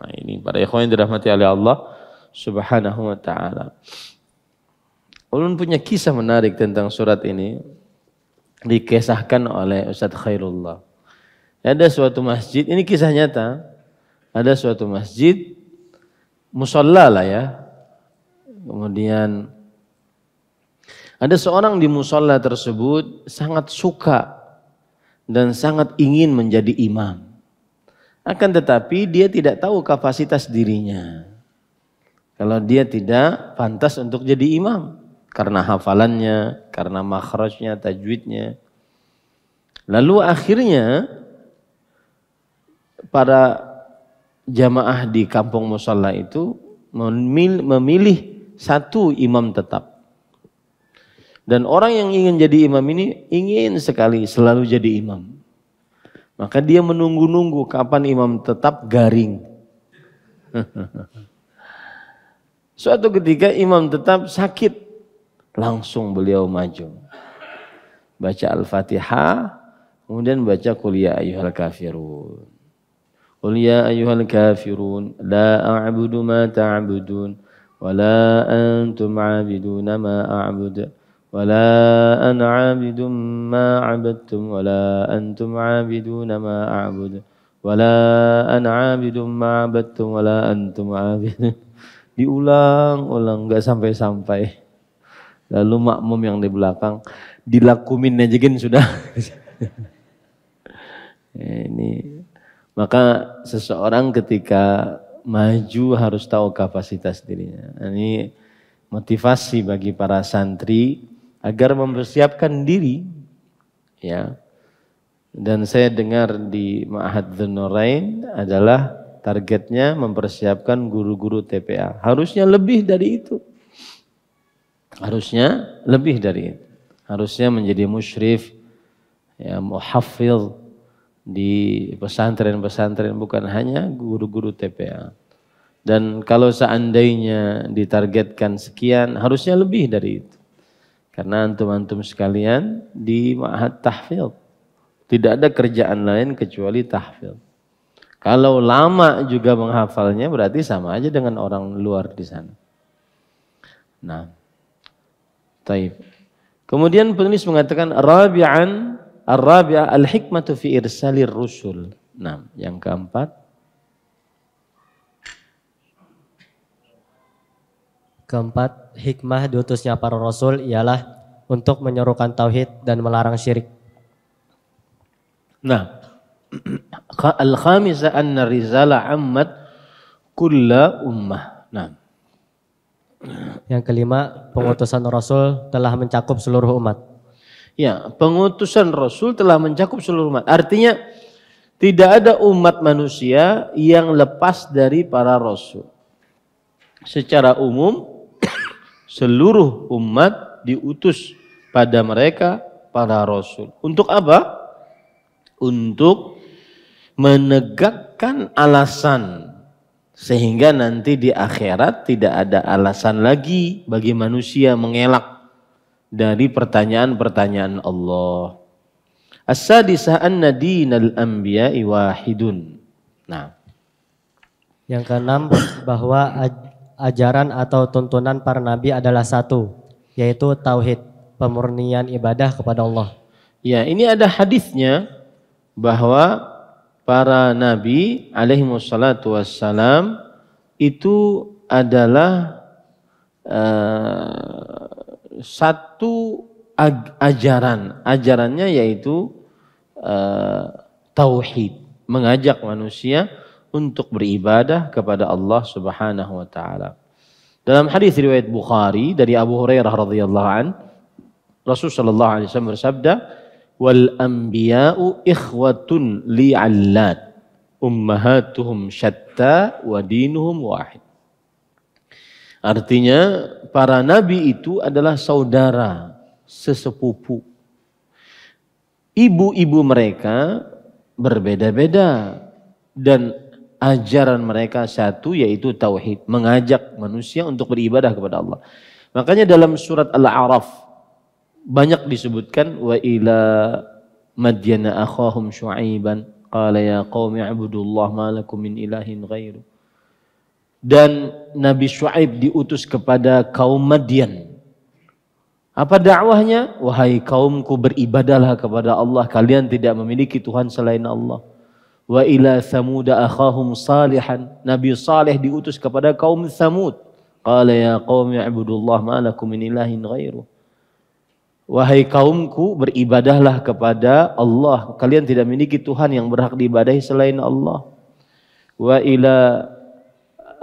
Nah ini para ikhwan yang dirahmati oleh Allah subhanahu wa ta'ala. Ulun punya kisah menarik tentang surat ini. Dikisahkan oleh Ustadz Khairullah. Ada suatu masjid, ini kisah nyata. Ada suatu masjid, musolla lah ya, Kemudian ada seorang di musola tersebut sangat suka dan sangat ingin menjadi imam. Akan tetapi dia tidak tahu kapasitas dirinya. Kalau dia tidak pantas untuk jadi imam karena hafalannya, karena makhrajnya, tajwidnya. Lalu akhirnya para jamaah di kampung musola itu memilih satu imam tetap. Dan orang yang ingin jadi imam ini ingin sekali selalu jadi imam. Maka dia menunggu-nunggu kapan imam tetap garing. Suatu ketika imam tetap sakit. Langsung beliau maju. Baca Al-Fatihah, kemudian baca kuliah ya ayuhal kafirun. kuliah ya ayuhal kafirun la a'budu ma ta'budun ولا أنتم عابدون ما أعبد ولا أنا عابد ما عبدتم ولا أنتم عابدون ما أعبد ولا أنا عابد ما عبدتم ولا أنتم عابدون diulang-ulang nggak sampai-sampai lalu makmum yang di belakang dilakumin aja ajakin sudah ini maka seseorang ketika maju harus tahu kapasitas dirinya. Ini motivasi bagi para santri agar mempersiapkan diri ya. Dan saya dengar di Ma'had Zunurain adalah targetnya mempersiapkan guru-guru TPA. Harusnya lebih dari itu. Harusnya lebih dari itu. Harusnya menjadi musyrif, ya, muhafil, di pesantren-pesantren bukan hanya guru-guru TPA. Dan kalau seandainya ditargetkan sekian, harusnya lebih dari itu. Karena antum-antum sekalian di ma'had tahfil. Tidak ada kerjaan lain kecuali tahfil. Kalau lama juga menghafalnya berarti sama aja dengan orang luar di sana. Nah, taib. Kemudian penulis mengatakan rabi'an Ar-rabi'ah al-hikmatu fi irsalir rusul. Nah, yang keempat. Keempat, hikmah diutusnya para rasul ialah untuk menyerukan tauhid dan melarang syirik. Nah, al-khamisa anna rizala ammat kulla ummah. Nah. Yang kelima, pengutusan rasul telah mencakup seluruh umat. Ya, pengutusan Rasul telah mencakup seluruh umat. Artinya tidak ada umat manusia yang lepas dari para Rasul. Secara umum seluruh umat diutus pada mereka para Rasul. Untuk apa? Untuk menegakkan alasan sehingga nanti di akhirat tidak ada alasan lagi bagi manusia mengelak dari pertanyaan-pertanyaan Allah. as anna dinal anbiya'i wahidun. Nah. Yang keenam bahwa ajaran atau tuntunan para nabi adalah satu, yaitu tauhid, pemurnian ibadah kepada Allah. Ya, ini ada hadisnya bahwa para nabi alaihi wassalatu wassalam itu adalah eh, satu ajaran, ajarannya yaitu e, tauhid, mengajak manusia untuk beribadah kepada Allah Subhanahu wa taala. Dalam hadis riwayat Bukhari dari Abu Hurairah radhiyallahu an, Rasul sallallahu alaihi wasallam bersabda, "Wal anbiya'u ikhwatun li'allat, ummahatuhum syatta wa dinuhum wahid." Artinya para nabi itu adalah saudara sesepupu. Ibu-ibu mereka berbeda-beda dan ajaran mereka satu yaitu tauhid, mengajak manusia untuk beribadah kepada Allah. Makanya dalam surat Al-A'raf banyak disebutkan wa ila madyana akhahum syu'aiban qala ya qaumi ma lakum min ilahin ghairuh dan Nabi Shu'aib diutus kepada kaum Madian. Apa dakwahnya? Wahai kaumku beribadalah kepada Allah, kalian tidak memiliki Tuhan selain Allah. Wa ila Thamud akhahum salihan. Nabi Salih diutus kepada kaum Thamud. Qala ya qaumi ibudullah ma lakum min ilahin ghairu. Wahai kaumku beribadahlah kepada Allah. Kalian tidak memiliki Tuhan yang berhak diibadahi selain Allah. Wa ila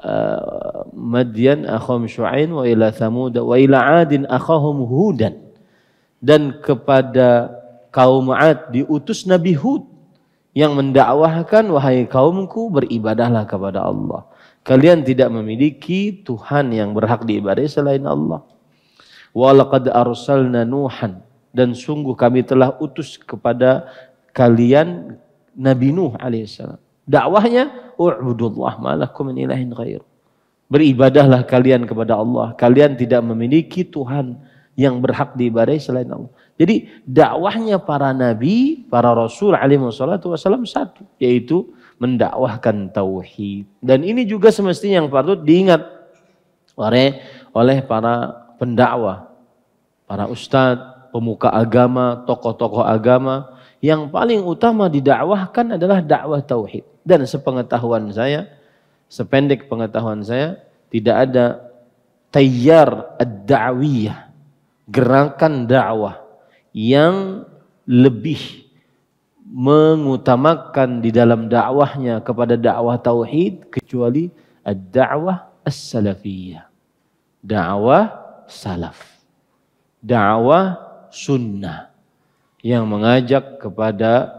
Eh, Madian akhahum Shu'ain, wa ila Thamud wa ila Adin akhahum Hudan dan kepada kaum Ad diutus Nabi Hud yang mendakwahkan wahai kaumku beribadahlah kepada Allah kalian tidak memiliki Tuhan yang berhak diibadahi selain Allah walaqad arsalna Nuhan dan sungguh kami telah utus kepada kalian Nabi Nuh alaihissalam dakwahnya U'budullah ma'alakum min ilahin ghair. Beribadahlah kalian kepada Allah. Kalian tidak memiliki Tuhan yang berhak diibadahi selain Allah. Jadi dakwahnya para nabi, para rasul alaihi wassalatu wassalam satu, yaitu mendakwahkan tauhid. Dan ini juga semestinya yang patut diingat oleh oleh para pendakwah, para ustadz, pemuka agama, tokoh-tokoh agama yang paling utama didakwahkan adalah dakwah tauhid. Dan sepengetahuan saya, sependek pengetahuan saya, tidak ada tayyar ad-da'wiyah, gerakan dakwah yang lebih mengutamakan di dalam dakwahnya kepada dakwah tauhid kecuali ad-da'wah as-salafiyah. Dakwah salaf. Dakwah sunnah yang mengajak kepada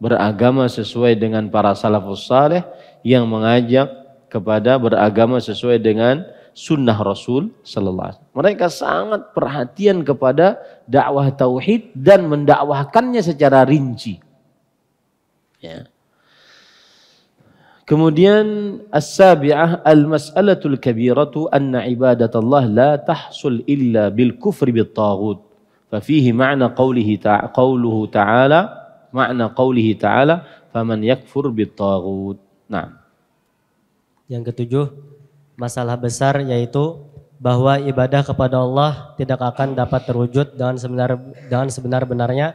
beragama sesuai dengan para salafus saleh yang mengajak kepada beragama sesuai dengan sunnah Rasul sallallahu alaihi Mereka sangat perhatian kepada dakwah tauhid dan mendakwahkannya secara rinci. Ya. Kemudian as-sabi'ah al-mas'alatul kabiratu anna ibadatullah la tahsul illa bil kufri bit taghut. ففيه معنى قوله ta'ala, qawluhu ta'ala, ma'na qawlihi ta'ala, faman yakfur bittagut. Nah. Yang ketujuh, masalah besar yaitu bahwa ibadah kepada Allah tidak akan dapat terwujud dengan sebenar dengan sebenar-benarnya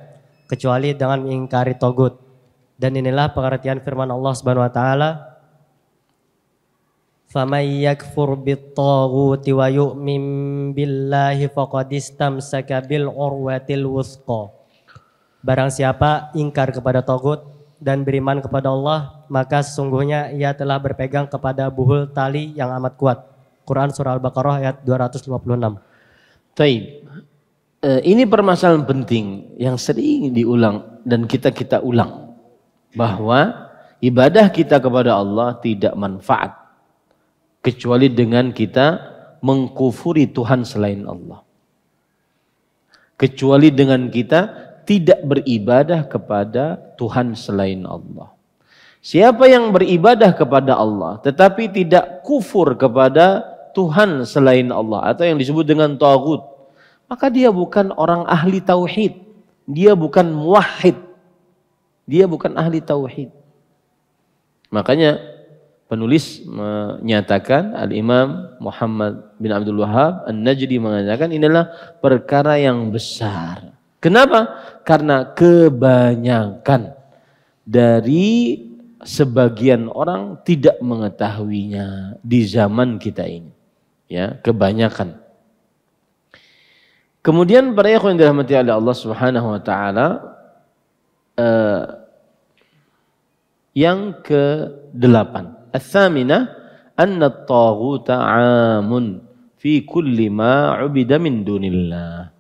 kecuali dengan mengingkari togut. Dan inilah pengertian firman Allah Subhanahu wa taala فمن يكفر بالطاغوت ويؤمن بالله فقد استمسك بالعروة الوثقى Barang siapa ingkar kepada togut dan beriman kepada Allah, maka sesungguhnya ia telah berpegang kepada buhul tali yang amat kuat. Quran Surah Al-Baqarah ayat 256. Taib. E, ini permasalahan penting yang sering diulang dan kita-kita ulang. Bahwa ibadah kita kepada Allah tidak manfaat kecuali dengan kita mengkufuri Tuhan selain Allah. Kecuali dengan kita tidak beribadah kepada Tuhan selain Allah. Siapa yang beribadah kepada Allah tetapi tidak kufur kepada Tuhan selain Allah atau yang disebut dengan tagut, maka dia bukan orang ahli tauhid. Dia bukan muwahhid. Dia bukan ahli tauhid. Makanya penulis menyatakan Al-Imam Muhammad bin Abdul Wahab An-Najdi mengatakan inilah perkara yang besar. Kenapa? Karena kebanyakan dari sebagian orang tidak mengetahuinya di zaman kita ini. Ya, kebanyakan. Kemudian para ikhwan yang dirahmati oleh Allah Subhanahu wa taala eh, yang ke-8 al thamina anna taghuta amun fi kulli ma ubida min dunillah.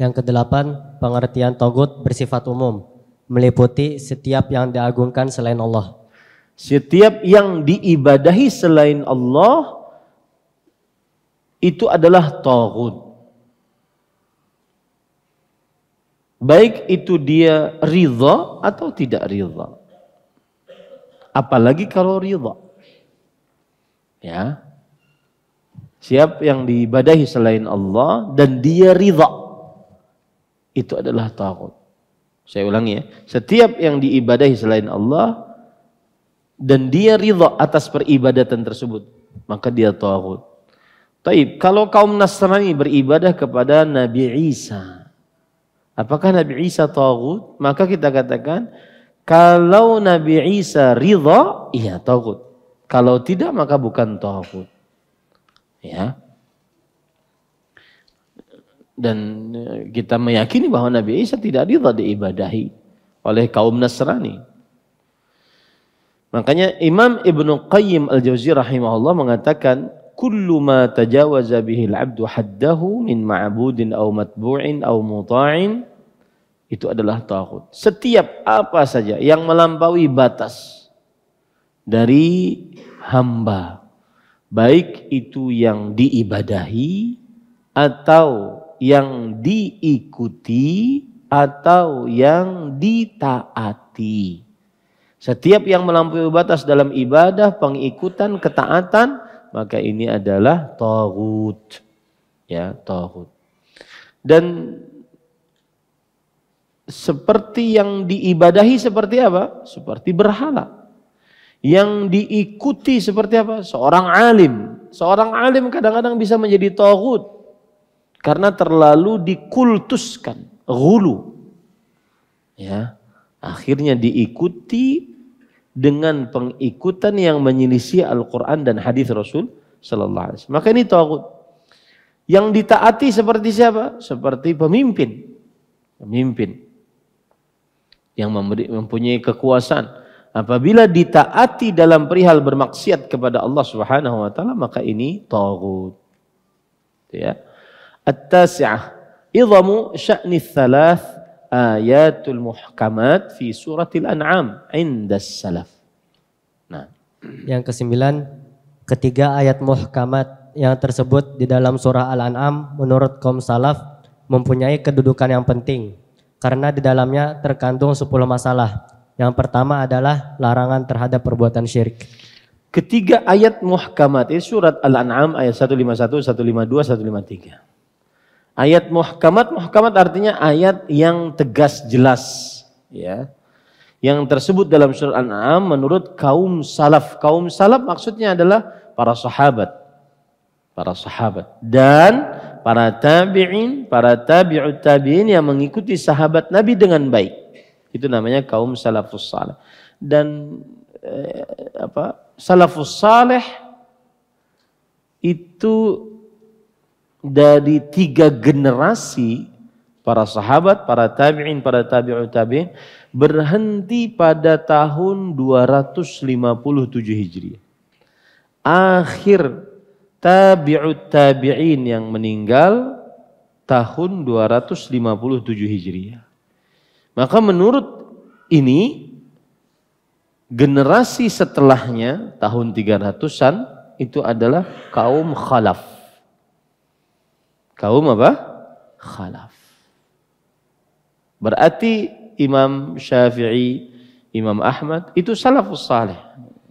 Yang kedelapan, pengertian togut bersifat umum, meliputi setiap yang diagungkan selain Allah. Setiap yang diibadahi selain Allah itu adalah togut. Baik itu dia ridha atau tidak ridha apalagi kalau ridha. Ya. Siap yang diibadahi selain Allah dan dia ridha. Itu adalah takut. Saya ulangi ya. Setiap yang diibadahi selain Allah dan dia ridha atas peribadatan tersebut, maka dia takut. Taib, kalau kaum Nasrani beribadah kepada Nabi Isa, apakah Nabi Isa tagut? Maka kita katakan kalau Nabi Isa ridho, iya tohut. Kalau tidak maka bukan tohut, Ya. Dan e, kita meyakini bahwa Nabi Isa tidak ridho diibadahi oleh kaum Nasrani. Makanya Imam Ibnu Qayyim Al-Jauziyah rahimahullah mengatakan kullu ma tajawaza bihi al-'abdu haddahu min ma'budin aw matbu'in aw muta'in itu adalah tauhid. Setiap apa saja yang melampaui batas dari hamba, baik itu yang diibadahi atau yang diikuti atau yang ditaati. Setiap yang melampaui batas dalam ibadah, pengikutan, ketaatan, maka ini adalah tauhid. Ya, tauhid. Dan seperti yang diibadahi seperti apa? Seperti berhala. Yang diikuti seperti apa? Seorang alim. Seorang alim kadang-kadang bisa menjadi togut karena terlalu dikultuskan, gulu. Ya, akhirnya diikuti dengan pengikutan yang menyelisih Al-Quran dan hadis Rasul Sallallahu Alaihi Wasallam. Maka ini togut. Yang ditaati seperti siapa? Seperti pemimpin. Pemimpin yang memberi, mempunyai kekuasaan. Apabila ditaati dalam perihal bermaksiat kepada Allah Subhanahu wa taala maka ini tagut. Ya. At-tasi'ah idhamu sya'ni thalath ayatul muhkamat fi suratil an'am inda salaf. Nah, yang kesembilan ketiga ayat muhkamat yang tersebut di dalam surah Al-An'am menurut kaum salaf mempunyai kedudukan yang penting karena di dalamnya terkandung 10 masalah. Yang pertama adalah larangan terhadap perbuatan syirik. Ketiga ayat muhkamat ini surat Al-An'am ayat 151, 152, 153. Ayat muhkamat, muhkamat artinya ayat yang tegas jelas, ya. Yang tersebut dalam surat Al-An'am menurut kaum salaf. Kaum salaf maksudnya adalah para sahabat. Para sahabat dan para tabi'in, para tabi'ut tabi'in yang mengikuti sahabat Nabi dengan baik. Itu namanya kaum salafus saleh. Dan eh, apa? Salafus saleh itu dari tiga generasi para sahabat, para tabi'in, para tabi'ut tabi'in berhenti pada tahun 257 Hijriah. Akhir tabi'ut tabi'in yang meninggal tahun 257 Hijriah. Maka menurut ini generasi setelahnya tahun 300-an itu adalah kaum khalaf. Kaum apa? Khalaf. Berarti Imam Syafi'i, Imam Ahmad itu salafus saleh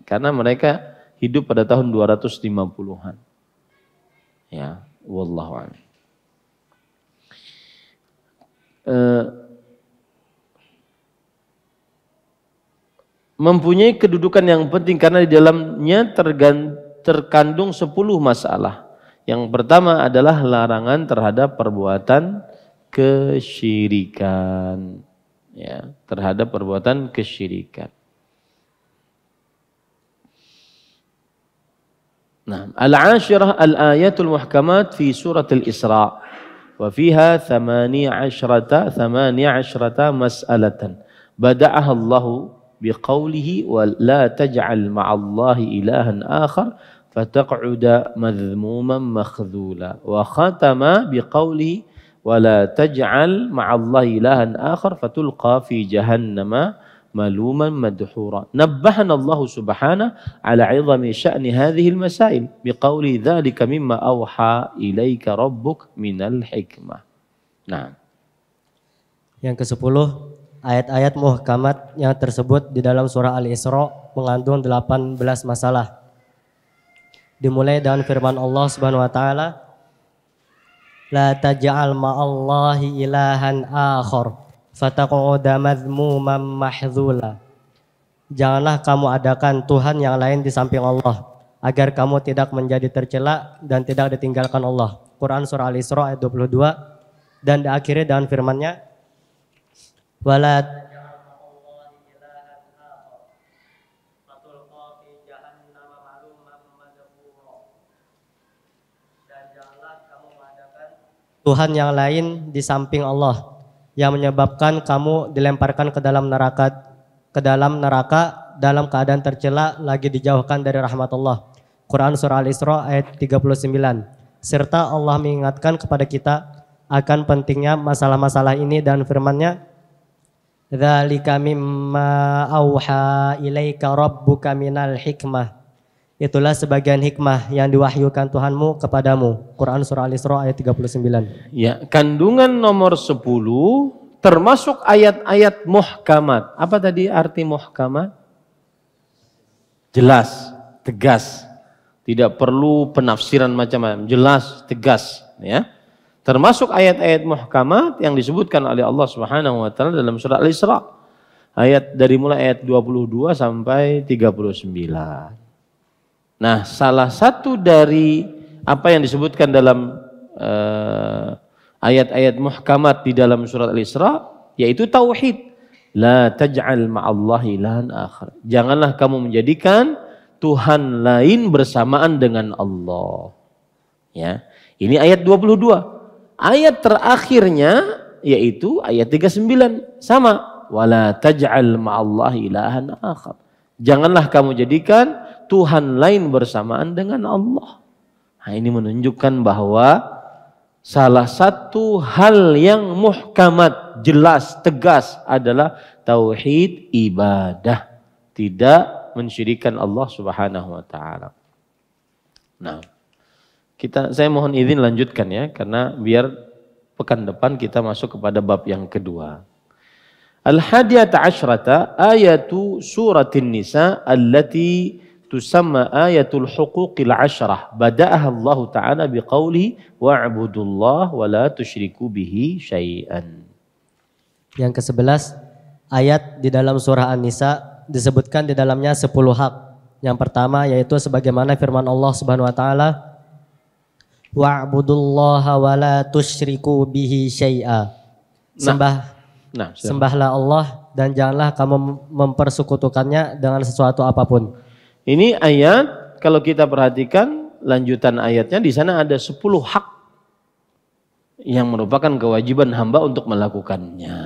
karena mereka hidup pada tahun 250-an. Ya, wallahu a'lam. Eh, mempunyai kedudukan yang penting karena di dalamnya terkandung 10 masalah. Yang pertama adalah larangan terhadap perbuatan kesyirikan. Ya, terhadap perbuatan kesyirikan. نعم العاشرة الآيات المحكمات في سورة الإسراء وفيها ثمانية عشرة ثمانية عشرة مسألة بدأها الله بقوله ولا تجعل مع الله إلها آخر فتقعد مذموما مخذولا وختم بقوله ولا تجعل مع الله إلها آخر فتلقى في جهنم maluman madhura. Nabbahana Allah subhanahu ala izami sya'ni hadhihi masail biqauli dzalika mimma auha ilaika rabbuk minal hikmah. Nah. Yang ke-10, ayat-ayat muhkamat yang tersebut di dalam surah Al-Isra mengandung 18 masalah. Dimulai dengan firman Allah Subhanahu wa taala, "La taj'al ma'allahi ilahan akhar." fatakoda madzmuman mahdzula. Janganlah kamu adakan Tuhan yang lain di samping Allah agar kamu tidak menjadi tercela dan tidak ditinggalkan Allah. Quran surah Al-Isra ayat 22 dan diakhiri dengan firman-Nya wala Tuhan yang lain di samping Allah yang menyebabkan kamu dilemparkan ke dalam neraka ke dalam neraka dalam keadaan tercela lagi dijauhkan dari rahmat Allah. Quran surah Al-Isra ayat 39. Serta Allah mengingatkan kepada kita akan pentingnya masalah-masalah ini dan firman-Nya Dzalika mimma auha ilaika rabbuka minal hikmah Itulah sebagian hikmah yang diwahyukan Tuhanmu kepadamu. Quran Surah Al-Isra ayat 39. Ya, kandungan nomor 10 termasuk ayat-ayat muhkamat. Apa tadi arti muhkamat? Jelas, tegas. Tidak perlu penafsiran macam-macam. Jelas, tegas. Ya. Termasuk ayat-ayat muhkamat yang disebutkan oleh Allah Subhanahu wa dalam surah Al-Isra. Ayat dari mulai ayat 22 sampai 39. Nah, salah satu dari apa yang disebutkan dalam eh, ayat-ayat uh, muhkamat di dalam surat Al-Isra yaitu tauhid. La taj'al ma'allahi ilahan akhir. Janganlah kamu menjadikan Tuhan lain bersamaan dengan Allah. Ya. Ini ayat 22. Ayat terakhirnya yaitu ayat 39 sama wala taj'al ma'allahi ilahan akhir. Janganlah kamu jadikan Tuhan lain bersamaan dengan Allah. Nah, ini menunjukkan bahwa salah satu hal yang muhkamat, jelas, tegas adalah tauhid ibadah. Tidak mensyirikan Allah Subhanahu wa taala. Nah, kita saya mohon izin lanjutkan ya karena biar pekan depan kita masuk kepada bab yang kedua. Al-hadiyata asyrata ayatu suratin nisa allati tusamma ayatul huquqil ashrah Bada'ah Allah taala biqauli wa'budullah wa la tusyriku bihi syai'an. Yang ke-11 ayat di dalam surah An-Nisa disebutkan di dalamnya 10 hak. Yang pertama yaitu sebagaimana firman Allah Subhanahu wa taala wa'budullah wa la tusyriku bihi syai'a. Nah. Sembah nah, nah sembahlah Allah dan janganlah kamu mempersekutukannya dengan sesuatu apapun. Ini ayat kalau kita perhatikan lanjutan ayatnya di sana ada 10 hak yang merupakan kewajiban hamba untuk melakukannya.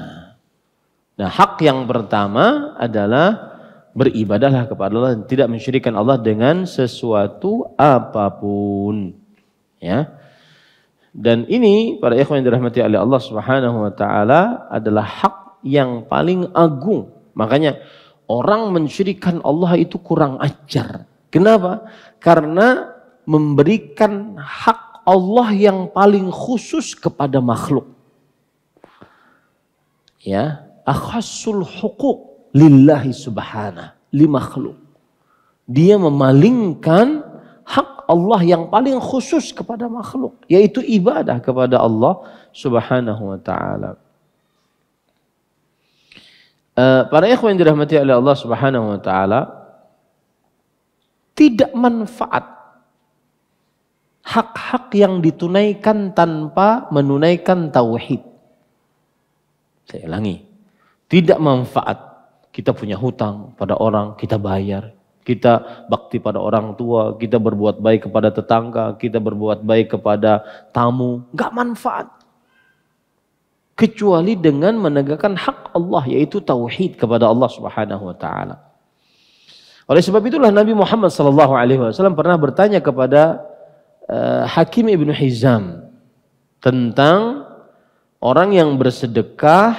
Nah, hak yang pertama adalah beribadahlah kepada Allah dan tidak mensyirikkan Allah dengan sesuatu apapun. Ya. Dan ini para ikhwan yang dirahmati oleh Allah Subhanahu wa taala adalah hak yang paling agung. Makanya Orang mensyirikan Allah itu kurang ajar. Kenapa? Karena memberikan hak Allah yang paling khusus kepada makhluk. Ya, akhasul hukuk lillahi subhanahu li makhluk. Dia memalingkan hak Allah yang paling khusus kepada makhluk, yaitu ibadah kepada Allah Subhanahu wa taala. Eh, para ikhwan yang dirahmati oleh Allah Subhanahu wa taala tidak manfaat hak-hak yang ditunaikan tanpa menunaikan tauhid. Saya ulangi. Tidak manfaat kita punya hutang pada orang, kita bayar. Kita bakti pada orang tua, kita berbuat baik kepada tetangga, kita berbuat baik kepada tamu. Gak manfaat kecuali dengan menegakkan hak Allah yaitu tauhid kepada Allah Subhanahu wa taala. Oleh sebab itulah Nabi Muhammad sallallahu alaihi wasallam pernah bertanya kepada uh, Hakim Ibnu Hizam tentang orang yang bersedekah,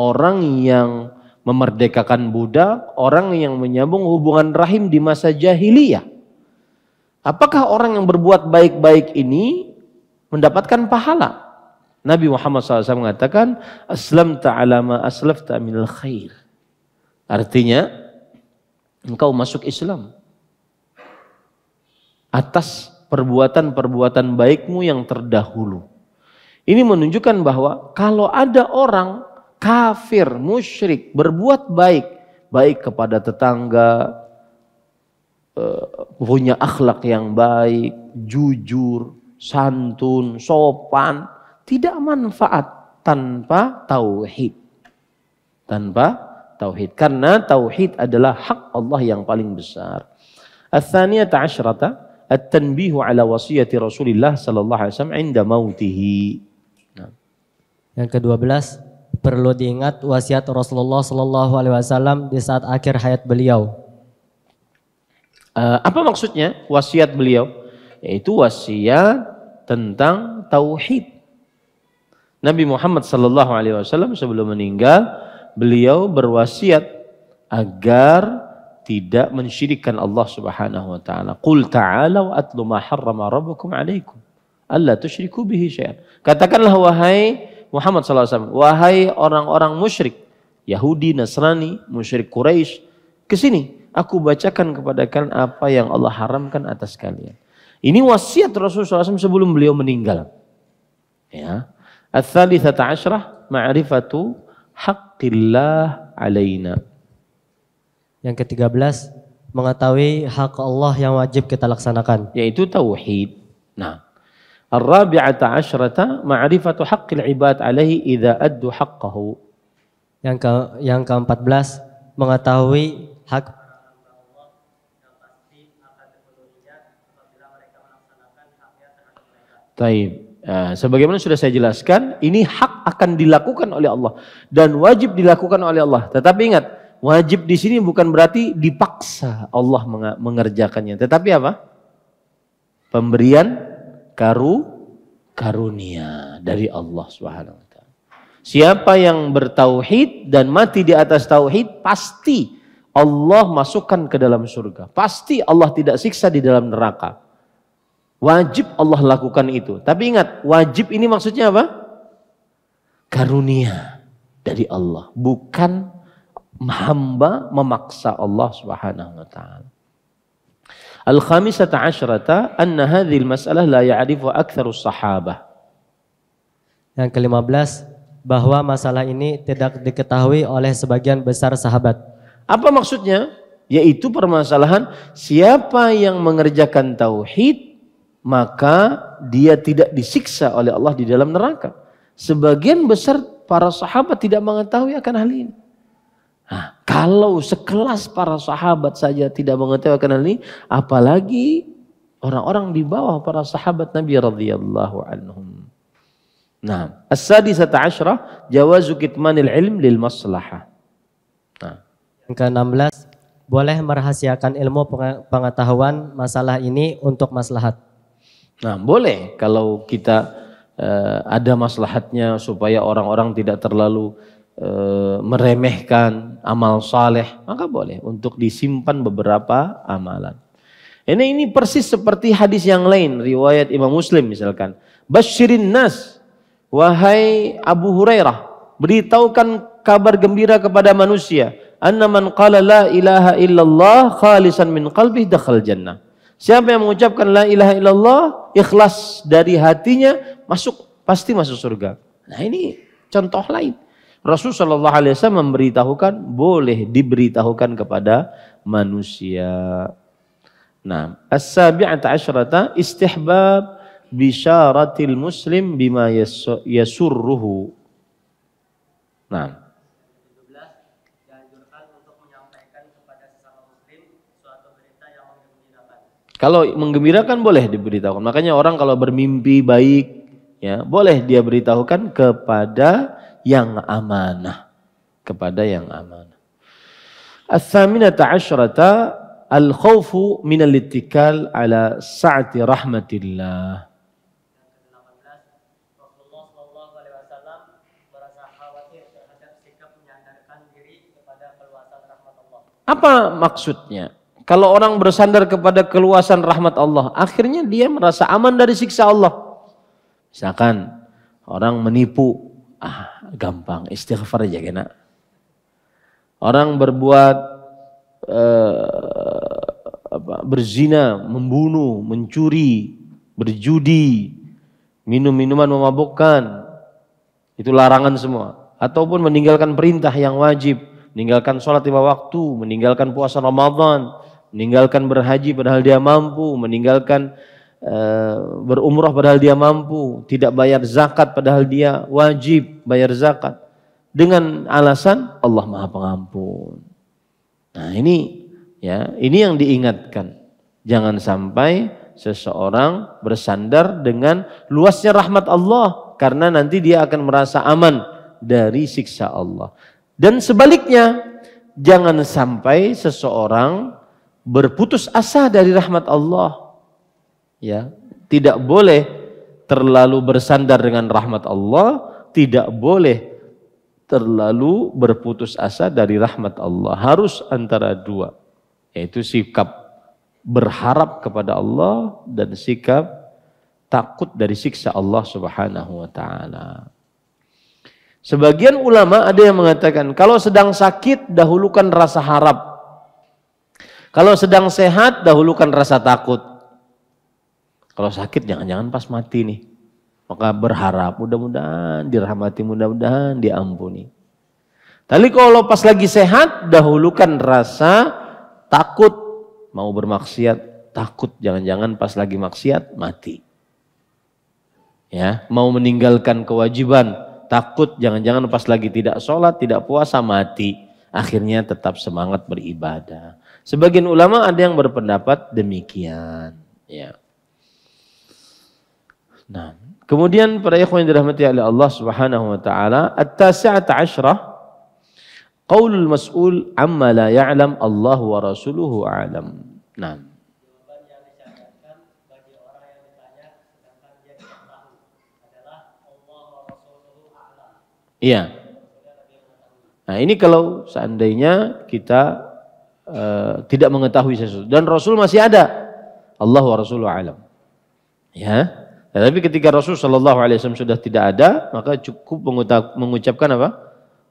orang yang memerdekakan budak, orang yang menyambung hubungan rahim di masa jahiliyah. Apakah orang yang berbuat baik-baik ini mendapatkan pahala? Nabi Muhammad SAW mengatakan, Aslam ta'alama aslaf ta'aminal khair. Artinya, engkau masuk Islam. Atas perbuatan-perbuatan baikmu yang terdahulu. Ini menunjukkan bahwa kalau ada orang kafir, musyrik, berbuat baik, baik kepada tetangga, eh, punya akhlak yang baik, jujur, santun, sopan, tidak manfaat tanpa tauhid. Tanpa tauhid. Karena tauhid adalah hak Allah yang paling besar. al thaniyata asyrata at-tanbihu ala wasiyati Rasulillah sallallahu alaihi wasallam inda mautihi. Nah. Yang kedua belas perlu diingat wasiat Rasulullah sallallahu alaihi wasallam di saat akhir hayat beliau. Uh, apa maksudnya wasiat beliau? Yaitu wasiat tentang tauhid. Nabi Muhammad Sallallahu Alaihi Wasallam sebelum meninggal beliau berwasiat agar tidak mensyirikkan Allah Subhanahu wa taala. Qul ta'alu atlu ma harrama rabbukum alaikum alla tusyriku bihi syai'an. Katakanlah wahai Muhammad sallallahu alaihi wasallam, wahai orang-orang musyrik, Yahudi, Nasrani, musyrik Quraisy, ke sini aku bacakan kepada kalian apa yang Allah haramkan atas kalian. Ini wasiat Rasulullah SAW sebelum beliau meninggal. Ya, Al-thalithata asyrah ma'rifatu haqqillah alaina. Yang ketiga belas, mengetahui hak Allah yang wajib kita laksanakan. Yaitu tauhid. Nah, al rabiata asyrata ma'rifatu haqqil ibad alaihi idha addu haqqahu. Yang ke yang ke-14 mengetahui hak Taib. Eh, sebagaimana sudah saya jelaskan, ini hak akan dilakukan oleh Allah dan wajib dilakukan oleh Allah. Tetapi ingat, wajib di sini bukan berarti dipaksa Allah mengerjakannya, tetapi apa? Pemberian karu karunia dari Allah Subhanahu wa taala. Siapa yang bertauhid dan mati di atas tauhid pasti Allah masukkan ke dalam surga. Pasti Allah tidak siksa di dalam neraka. Wajib Allah lakukan itu. Tapi ingat, wajib ini maksudnya apa? Karunia dari Allah, bukan hamba memaksa Allah Subhanahu wa taala. Al-khamisata asyrata anna hadhil mas'alah la ya'rifu aktharus sahabah. Yang kelima belas, bahwa masalah ini tidak diketahui oleh sebagian besar sahabat. Apa maksudnya? Yaitu permasalahan siapa yang mengerjakan tauhid maka dia tidak disiksa oleh Allah di dalam neraka. Sebagian besar para sahabat tidak mengetahui akan hal ini. Nah, kalau sekelas para sahabat saja tidak mengetahui akan hal ini, apalagi orang-orang di bawah para sahabat Nabi radhiyallahu anhum. Nah, as-sadisata asyrah jawazu kitmanil ilm lil maslahah. Nah. Yang ke-16, boleh merahasiakan ilmu pengetahuan masalah ini untuk maslahat. Nah, boleh kalau kita uh, ada maslahatnya supaya orang-orang tidak terlalu uh, meremehkan amal saleh, maka boleh untuk disimpan beberapa amalan. Ini ini persis seperti hadis yang lain riwayat Imam Muslim misalkan. Basyirin nas wahai Abu Hurairah, beritahukan kabar gembira kepada manusia, anna man qala la ilaha illallah khalisan min qalbih dakhal jannah Siapa yang mengucapkan la ilaha illallah ikhlas dari hatinya masuk pasti masuk surga. Nah ini contoh lain. Rasul Shallallahu Alaihi Wasallam memberitahukan boleh diberitahukan kepada manusia. Nah, as-sabi'ata asyrata istihbab bisyaratil muslim bima yasurruhu. Nah, Kalau menggembirakan boleh diberitahukan. Makanya orang kalau bermimpi baik ya, boleh dia beritahukan kepada yang amanah. Kepada yang amanah. al saminata asyrata al-khawfu minal ittikal ala sa'ati rahmatillah. Apa maksudnya? Kalau orang bersandar kepada keluasan rahmat Allah, akhirnya dia merasa aman dari siksa Allah. Misalkan orang menipu, ah gampang istighfar aja kena. Orang berbuat eh, apa, berzina, membunuh, mencuri, berjudi, minum minuman memabukkan, itu larangan semua. Ataupun meninggalkan perintah yang wajib, meninggalkan sholat lima waktu, meninggalkan puasa Ramadan, meninggalkan berhaji padahal dia mampu, meninggalkan e, berumrah padahal dia mampu, tidak bayar zakat padahal dia wajib bayar zakat dengan alasan Allah Maha Pengampun. Nah, ini ya, ini yang diingatkan. Jangan sampai seseorang bersandar dengan luasnya rahmat Allah karena nanti dia akan merasa aman dari siksa Allah. Dan sebaliknya, jangan sampai seseorang berputus asa dari rahmat Allah. Ya, tidak boleh terlalu bersandar dengan rahmat Allah, tidak boleh terlalu berputus asa dari rahmat Allah. Harus antara dua, yaitu sikap berharap kepada Allah dan sikap takut dari siksa Allah Subhanahu wa taala. Sebagian ulama ada yang mengatakan kalau sedang sakit dahulukan rasa harap kalau sedang sehat, dahulukan rasa takut. Kalau sakit, jangan-jangan pas mati nih. Maka berharap, mudah-mudahan dirahmati, mudah-mudahan diampuni. Tapi kalau pas lagi sehat, dahulukan rasa takut. Mau bermaksiat, takut. Jangan-jangan pas lagi maksiat, mati. Ya, mau meninggalkan kewajiban, takut. Jangan-jangan pas lagi tidak sholat, tidak puasa, mati. Akhirnya tetap semangat beribadah. Sebagian ulama ada yang berpendapat demikian. Ya. Nah, kemudian para ikhwan yang dirahmati oleh Allah Subhanahu wa taala, at-tasi'ata asyrah qaulul mas'ul amma la ya'lam Allah wa rasuluhu a'lam. Nah. Iya. Nah, ini kalau seandainya kita Eh, tidak mengetahui sesuatu dan Rasul masih ada. Allah wa Rasul alam. Ya. ya. tapi ketika Rasul Shallallahu Alaihi Wasallam sudah tidak ada, maka cukup mengucapkan apa?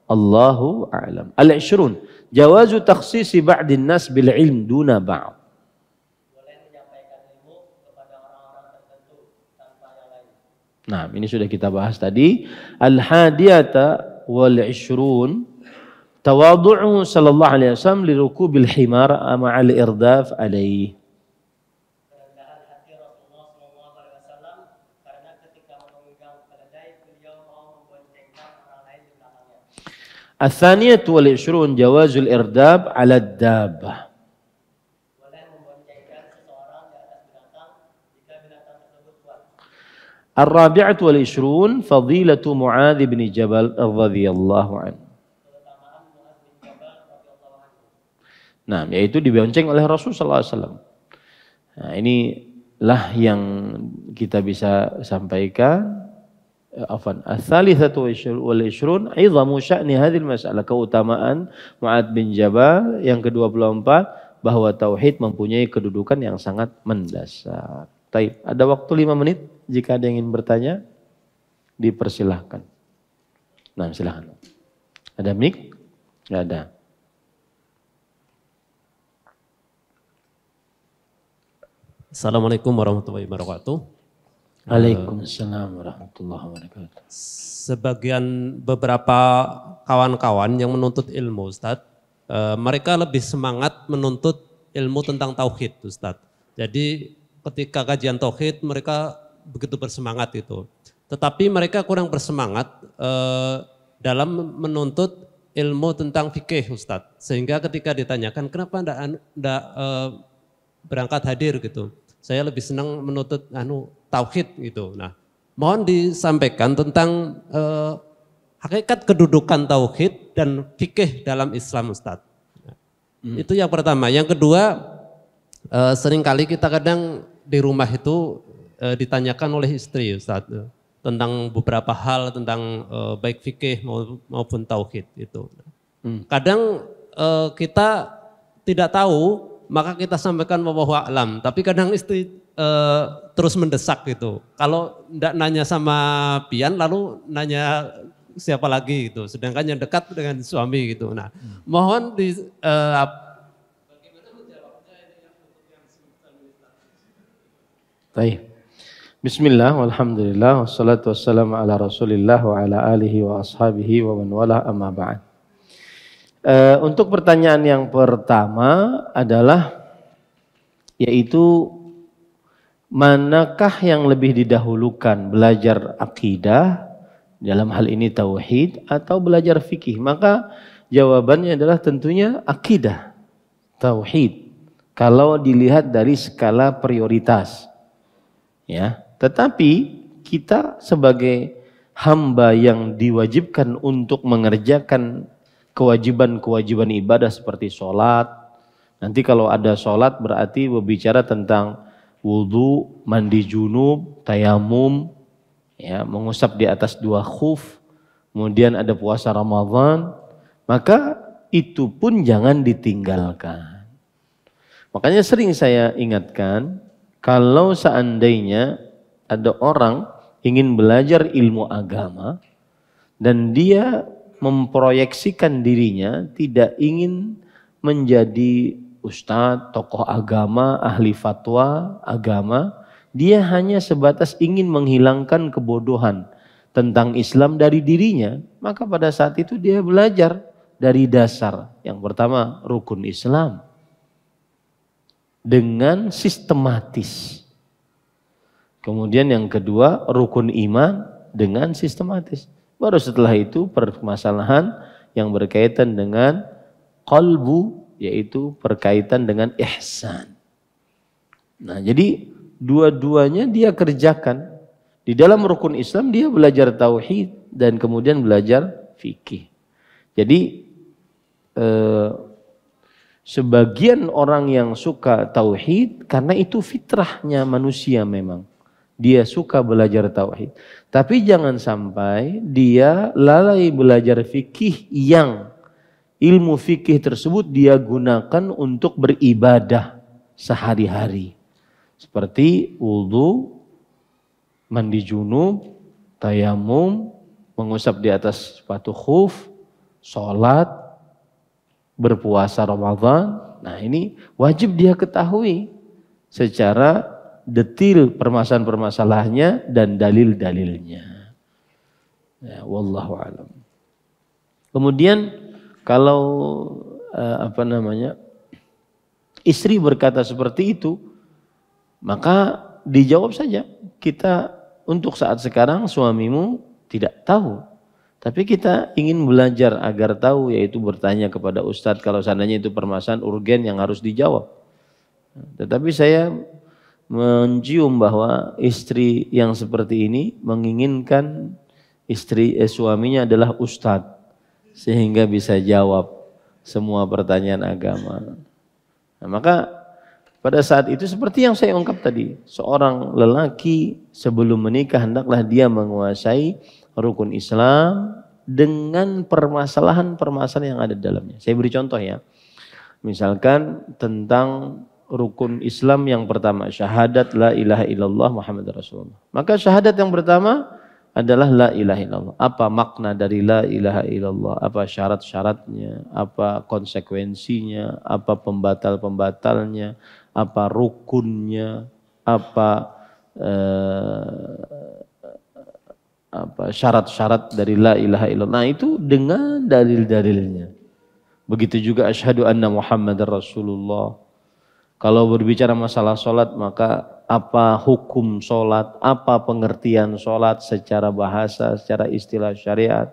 Allahu a'lam. Al-ishrun, jawazu taksisi ba'din nas bil ilm duna ba'd. Nah, ini sudah kita bahas tadi. Al-hadiyata wal ishrun تواضعه صلى الله عليه وسلم لركوب الحمار مع الإرداف عليه الثانية والعشرون جواز الإرداب على الدابة الرابعة والعشرون فضيلة معاذ بن جبل رضي الله عنه Nah, yaitu dibonceng oleh Rasul sallallahu alaihi wasallam. Nah, inilah yang kita bisa sampaikan afan asalisatu wal ishrun izamu sya'ni hadil mas'alah keutamaan Mu'ad bin Jabal yang ke-24 bahwa tauhid mempunyai kedudukan yang sangat mendasar. Taib, ada waktu lima menit jika ada yang ingin bertanya dipersilahkan. Nah, silahkan. Ada mic? Tidak ada. Assalamualaikum warahmatullahi wabarakatuh. Waalaikumsalam warahmatullahi wabarakatuh. Eh, sebagian beberapa kawan-kawan yang menuntut ilmu Ustadz, eh, mereka lebih semangat menuntut ilmu tentang tauhid Ustadz. Jadi ketika kajian tauhid mereka begitu bersemangat itu. Tetapi mereka kurang bersemangat eh, dalam menuntut ilmu tentang fikih Ustadz. Sehingga ketika ditanyakan kenapa anda, anda uh, berangkat hadir gitu. Saya lebih senang menuntut anu tauhid gitu. Nah, mohon disampaikan tentang eh, hakikat kedudukan tauhid dan fikih dalam Islam Ustaz. hmm. Itu yang pertama. Yang kedua, eh, seringkali kita kadang di rumah itu eh, ditanyakan oleh istri Ustaz tentang beberapa hal tentang eh, baik fikih maupun tauhid itu. Hmm. Kadang eh, kita tidak tahu maka kita sampaikan bahwa alam. Tapi kadang istri e, terus mendesak gitu. Kalau tidak nanya sama pian, lalu nanya siapa lagi gitu. Sedangkan yang dekat dengan suami gitu. Nah, hmm. mohon di e, Baik. Bismillah, walhamdulillah, wassalatu wassalamu ala rasulillah wa ala alihi wa ashabihi wa man wala amma ba'd. E, untuk pertanyaan yang pertama adalah yaitu manakah yang lebih didahulukan belajar akidah dalam hal ini tauhid atau belajar fikih? Maka jawabannya adalah tentunya akidah, tauhid. Kalau dilihat dari skala prioritas. Ya, tetapi kita sebagai hamba yang diwajibkan untuk mengerjakan kewajiban-kewajiban ibadah seperti sholat. Nanti kalau ada sholat berarti berbicara tentang wudhu, mandi junub, tayamum, ya, mengusap di atas dua khuf, kemudian ada puasa Ramadan, maka itu pun jangan ditinggalkan. Makanya sering saya ingatkan, kalau seandainya ada orang ingin belajar ilmu agama dan dia memproyeksikan dirinya tidak ingin menjadi ustadz, tokoh agama, ahli fatwa, agama. Dia hanya sebatas ingin menghilangkan kebodohan tentang Islam dari dirinya. Maka pada saat itu dia belajar dari dasar. Yang pertama rukun Islam. Dengan sistematis. Kemudian yang kedua rukun iman dengan sistematis. Baru setelah itu permasalahan yang berkaitan dengan kalbu yaitu berkaitan dengan ihsan. Nah, jadi dua-duanya dia kerjakan. Di dalam rukun Islam dia belajar tauhid dan kemudian belajar fikih. Jadi eh, sebagian orang yang suka tauhid karena itu fitrahnya manusia memang. Dia suka belajar tauhid. Tapi jangan sampai dia lalai belajar fikih yang ilmu fikih tersebut dia gunakan untuk beribadah sehari-hari. Seperti wudhu, mandi junub, tayamum, mengusap di atas sepatu khuf, sholat, berpuasa Ramadan. Nah ini wajib dia ketahui secara detil permasalahan-permasalahannya dan dalil-dalilnya. Ya, wallahu alam. Kemudian kalau eh, apa namanya? istri berkata seperti itu, maka dijawab saja, kita untuk saat sekarang suamimu tidak tahu. Tapi kita ingin belajar agar tahu yaitu bertanya kepada ustadz kalau seandainya itu permasalahan urgen yang harus dijawab. Tetapi saya mencium bahwa istri yang seperti ini menginginkan istri eh, suaminya adalah ustadz sehingga bisa jawab semua pertanyaan agama. Nah, maka pada saat itu seperti yang saya ungkap tadi, seorang lelaki sebelum menikah hendaklah dia menguasai rukun Islam dengan permasalahan-permasalahan yang ada di dalamnya. Saya beri contoh ya. Misalkan tentang rukun Islam yang pertama syahadat la ilaha illallah Muhammad Rasulullah. Maka syahadat yang pertama adalah la ilaha illallah. Apa makna dari la ilaha illallah? Apa syarat-syaratnya? Apa konsekuensinya? Apa pembatal-pembatalnya? Apa rukunnya? Apa eh, apa syarat-syarat dari la ilaha illallah. Nah, itu dengan dalil-dalilnya. Begitu juga asyhadu anna Muhammad Rasulullah kalau berbicara masalah sholat maka apa hukum sholat, apa pengertian sholat secara bahasa, secara istilah syariat,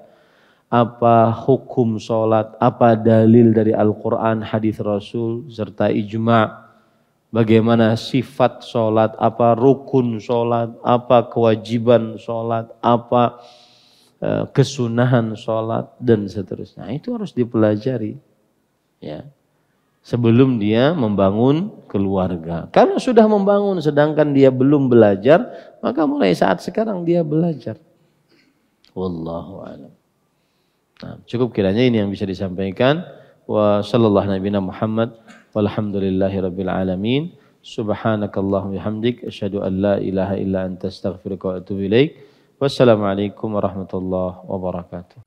apa hukum sholat, apa dalil dari Al-Quran, hadis Rasul, serta ijma' bagaimana sifat sholat, apa rukun sholat, apa kewajiban sholat, apa eh, kesunahan sholat, dan seterusnya. itu harus dipelajari. Ya sebelum dia membangun keluarga. Kalau sudah membangun sedangkan dia belum belajar, maka mulai saat sekarang dia belajar. Wallahu a'lam. Nah, cukup kiranya ini yang bisa disampaikan. Wa sallallahu nabi Muhammad walhamdulillahi rabbil alamin. Subhanakallahumma bihamdik asyhadu an la ilaha illa anta astaghfiruka wa atubu ilaik. Wassalamualaikum warahmatullahi wabarakatuh.